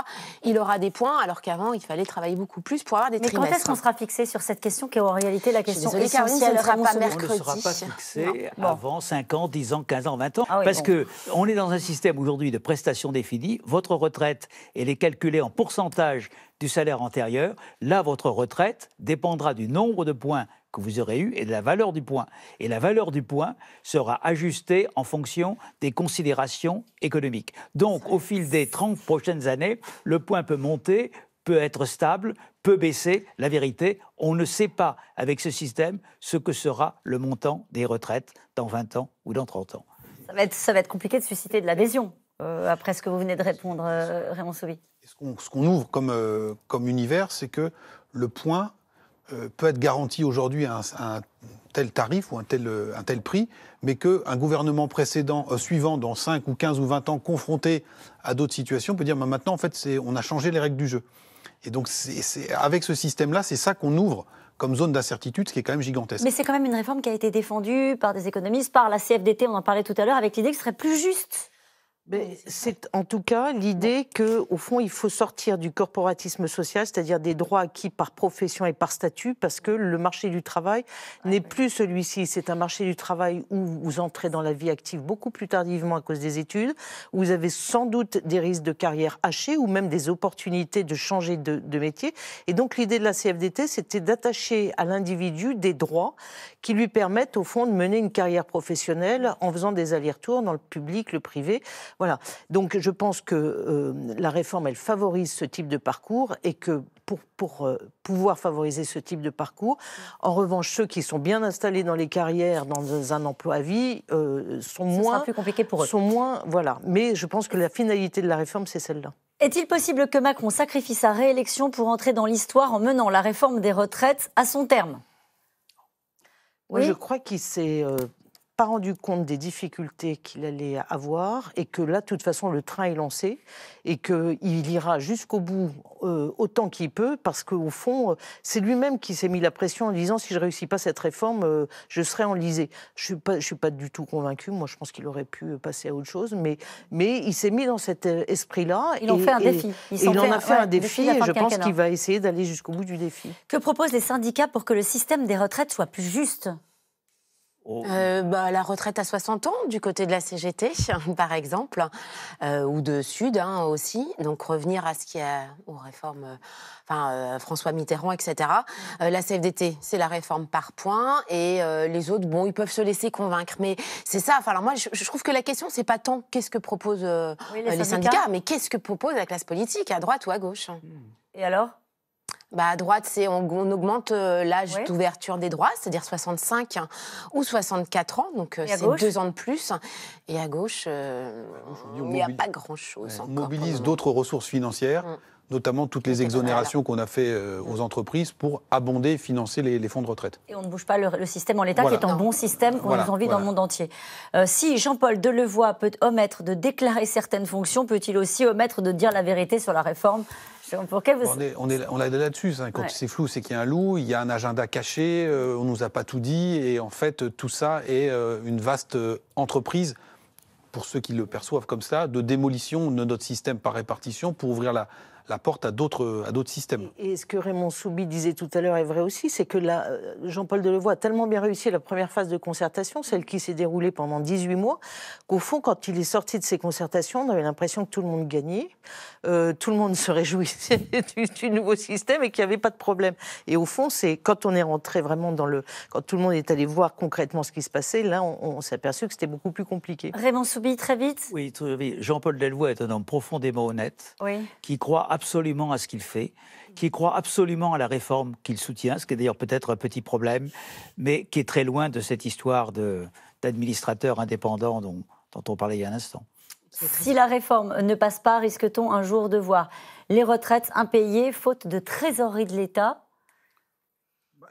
il aura des points alors qu'avant, il fallait travailler beaucoup plus pour avoir des Mais trimestres. Mais quand est-ce qu'on sera fixé sur cette question qui est en réalité la question désolée, essentielle ne sera pas mercredi. On ne sera pas fixé avant 5 ans, 10 ans, 15 ans, 20 ans. Ah parce qu'on que on est dans un système aujourd'hui de prestations définies. Votre retraite, elle est calculée en pourcentage du salaire antérieur. Là, votre retraite dépendra du nombre de points que vous aurez eu et de la valeur du point. Et la valeur du point sera ajustée en fonction des considérations économiques. Donc, au fil des 30 prochaines années, le point peut monter, peut être stable, peut baisser. La vérité, on ne sait pas avec ce système ce que sera le montant des retraites dans 20 ans ou dans 30 ans. Ça va être, compliqué de susciter de l'adhésion, euh, après ce que vous venez de répondre, euh, Raymond Souvi. Ce qu'on ouvre comme, euh, comme univers, c'est que le point peut être garanti aujourd'hui à, un tel tarif ou un tel, un tel prix, mais qu'un gouvernement précédent, suivant, dans 5 ou 15 ou 20 ans, confronté à d'autres situations, peut dire bah, maintenant, en fait, on a changé les règles du jeu. Et donc, c'est, avec ce système-là, c'est ça qu'on ouvre comme zone d'incertitude, ce qui est quand même gigantesque. Mais c'est quand même une réforme qui a été défendue par des économistes, par la CFDT, on en parlait tout à l'heure, avec l'idée que ce serait plus juste c'est en tout cas l'idée que, au fond, il faut sortir du corporatisme social, c'est-à-dire des droits acquis par profession et par statut, parce que le marché du travail n'est plus celui-ci. C'est un marché du travail où vous entrez dans la vie active beaucoup plus tardivement à cause des études, où vous avez sans doute des risques de carrière hachée ou même des opportunités de changer de, de métier. Et donc l'idée de la CFDT, c'était d'attacher à l'individu des droits qui lui permettent, au fond, de mener une carrière professionnelle en faisant des allers-retours dans le public, le privé. Voilà. Donc je pense que euh, la réforme, elle favorise ce type de parcours et que pour, pour euh, pouvoir favoriser ce type de parcours, en revanche, ceux qui sont bien installés dans les carrières, dans un emploi à vie, euh, sont Ce moins. plus compliqué pour eux. Sont moins, voilà. Mais je pense que la finalité de la réforme, c'est celle-là. Est-il possible que Macron sacrifie sa réélection pour entrer dans l'histoire en menant la réforme des retraites à son terme oui. je crois qu'il s'est rendu compte des difficultés qu'il allait avoir et que là, de toute façon, le train est lancé et qu'il ira jusqu'au bout euh, autant qu'il peut parce qu'au fond, euh, c'est lui-même qui s'est mis la pression en disant si je réussis pas cette réforme, euh, je serai enlisé. Je ne suis, suis, pas du tout convaincu. Moi, je pense qu'il aurait pu passer à autre chose, mais, mais il s'est mis dans cet esprit-là. Il en fait un défi. Il, en, a fait un défi et je pense qu'il va essayer d'aller jusqu'au bout du défi. Que proposent les syndicats pour que le système des retraites soit plus juste Oh, euh, bah, la retraite à 60 ans du côté de la CGT, par exemple, euh, ou de Sud hein, aussi. Donc revenir à ce qui a aux réformes, euh, enfin François Mitterrand, etc. la CFDT, c'est la réforme par points, et les autres, bon, ils peuvent se laisser convaincre. Mais c'est ça. Enfin, alors moi, je, trouve que la question, c'est pas tant qu'est-ce que proposent les, syndicats. les, syndicats. mais qu'est-ce que propose la classe politique, à droite ou à gauche. Et alors bah, À droite, c'est on, augmente euh, l'âge d'ouverture des droits, c'est-à-dire 65 ou 64 ans, donc euh, c'est deux ans de plus. Et à gauche, euh, il n'y a pas grand-chose. On mobilise d'autres ressources financières. Mm. notamment toutes les exonérations qu'on a fait mm. aux entreprises pour abonder, financer les, fonds de retraite. Et on ne bouge pas le, système en l'état, qui est un bon système qu'on les envie dans le monde entier. si Jean-Paul Delevoye peut omettre de déclarer certaines fonctions, peut-il aussi omettre de dire la vérité sur la réforme on, est, on, là-dessus. Hein. Quand c'est flou, c'est qu'il y a un loup, il y a un agenda caché, euh, on ne nous a pas tout dit. Et en fait, euh, tout ça est euh, une vaste entreprise, pour ceux qui le perçoivent comme ça, de démolition de notre système par répartition pour ouvrir la, la porte à d'autres systèmes. Et, ce que Raymond Soubi disait tout à l'heure est vrai aussi, c'est que euh, Jean-Paul Delevoye a tellement bien réussi la première phase de concertation, celle qui s'est déroulée pendant 18 mois, qu'au fond, quand il est sorti de ces concertations, on avait l'impression que tout le monde gagnait, euh, tout le monde se réjouissait du, nouveau système et qu'il n'y avait pas de problème. Et au fond, c'est quand on est rentré vraiment dans le... Quand tout le monde est allé voir concrètement ce qui se passait, là, on, s'est aperçu que c'était beaucoup plus compliqué. Raymond Soubi, très vite. Oui, Jean-Paul Delevoye est un homme profondément honnête, qui croit absolument à ce qu'il fait, qui croit absolument à la réforme qu'il soutient, ce qui est d'ailleurs peut-être un petit problème, mais qui est très loin de cette histoire d'administrateur indépendant dont, dont on parlait il y a un instant. Si la réforme ne passe pas, risque-t-on un jour de voir les retraites impayées, faute de trésorerie de l'État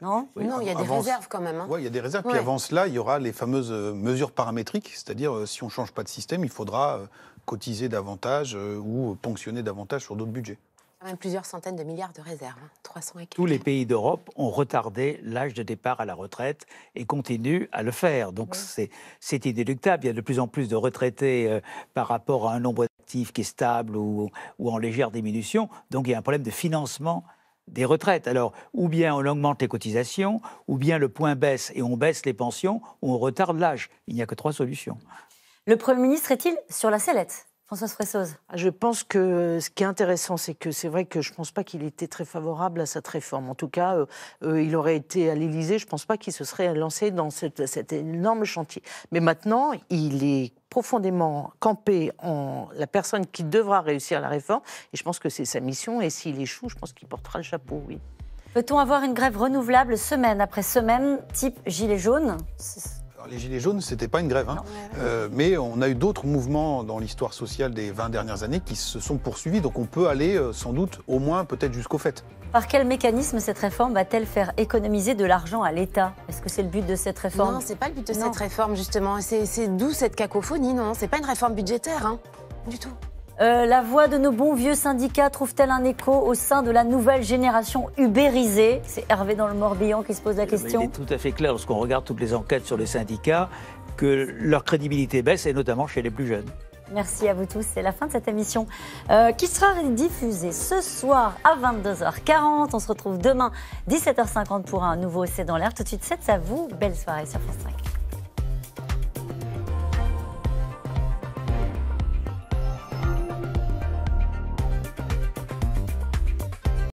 non, non, il y a des réserves quand même. Hein. Oui, il y a des réserves. Puis avant cela, il y aura les fameuses mesures paramétriques, c'est-à-dire euh, si on ne change pas de système, il faudra euh, cotiser davantage euh, ou ponctionner davantage sur d'autres budgets. Même plusieurs centaines de milliards de réserves, hein, Tous les pays d'Europe ont retardé l'âge de départ à la retraite et continuent à le faire. Donc c'est inéluctable. Il y a de plus en plus de retraités euh, par rapport à un nombre d'actifs qui est stable ou, ou en légère diminution. Donc il y a un problème de financement des retraites. Alors, ou bien on augmente les cotisations, ou bien le point baisse et on baisse les pensions, ou on retarde l'âge. Il n'y a que trois solutions. Le Premier ministre est-il sur la sellette Françoise Fressoz ah, Je pense que ce qui est intéressant, c'est que c'est vrai que je ne pense pas qu'il était très favorable à cette réforme. En tout cas, euh, euh, il aurait été à l'Élysée, je ne pense pas qu'il se serait lancé dans cet énorme chantier. Mais maintenant, il est profondément campé en la personne qui devra réussir la réforme. Et je pense que c'est sa mission. Et s'il échoue, je pense qu'il portera le chapeau, oui. Peut-on avoir une grève renouvelable semaine après semaine, type gilet jaune les Gilets jaunes, ce n'était pas une grève, hein. euh, mais on a eu d'autres mouvements dans l'histoire sociale des 20 dernières années qui se sont poursuivis, donc on peut aller euh, sans doute au moins peut-être jusqu'au fait. Par quel mécanisme cette réforme va-t-elle faire économiser de l'argent à l'État Est-ce que c'est le but de cette réforme Non, ce n'est pas le but de cette réforme, justement. C'est d'où cette cacophonie, non C'est pas une réforme budgétaire, hein. du tout. Euh, la voix de nos bons vieux syndicats trouve-t-elle un écho au sein de la nouvelle génération ubérisée C'est Hervé dans le Morbihan qui se pose la eh ben, question. C'est tout à fait clair lorsqu'on regarde toutes les enquêtes sur les syndicats que leur crédibilité baisse et notamment chez les plus jeunes. Merci à vous tous. C'est la fin de cette émission euh, qui sera diffusée ce soir à 22h40. On se retrouve demain 17h50 pour un nouveau C'est dans l'air. Tout de suite, c'est à vous. Belle soirée sur France 5.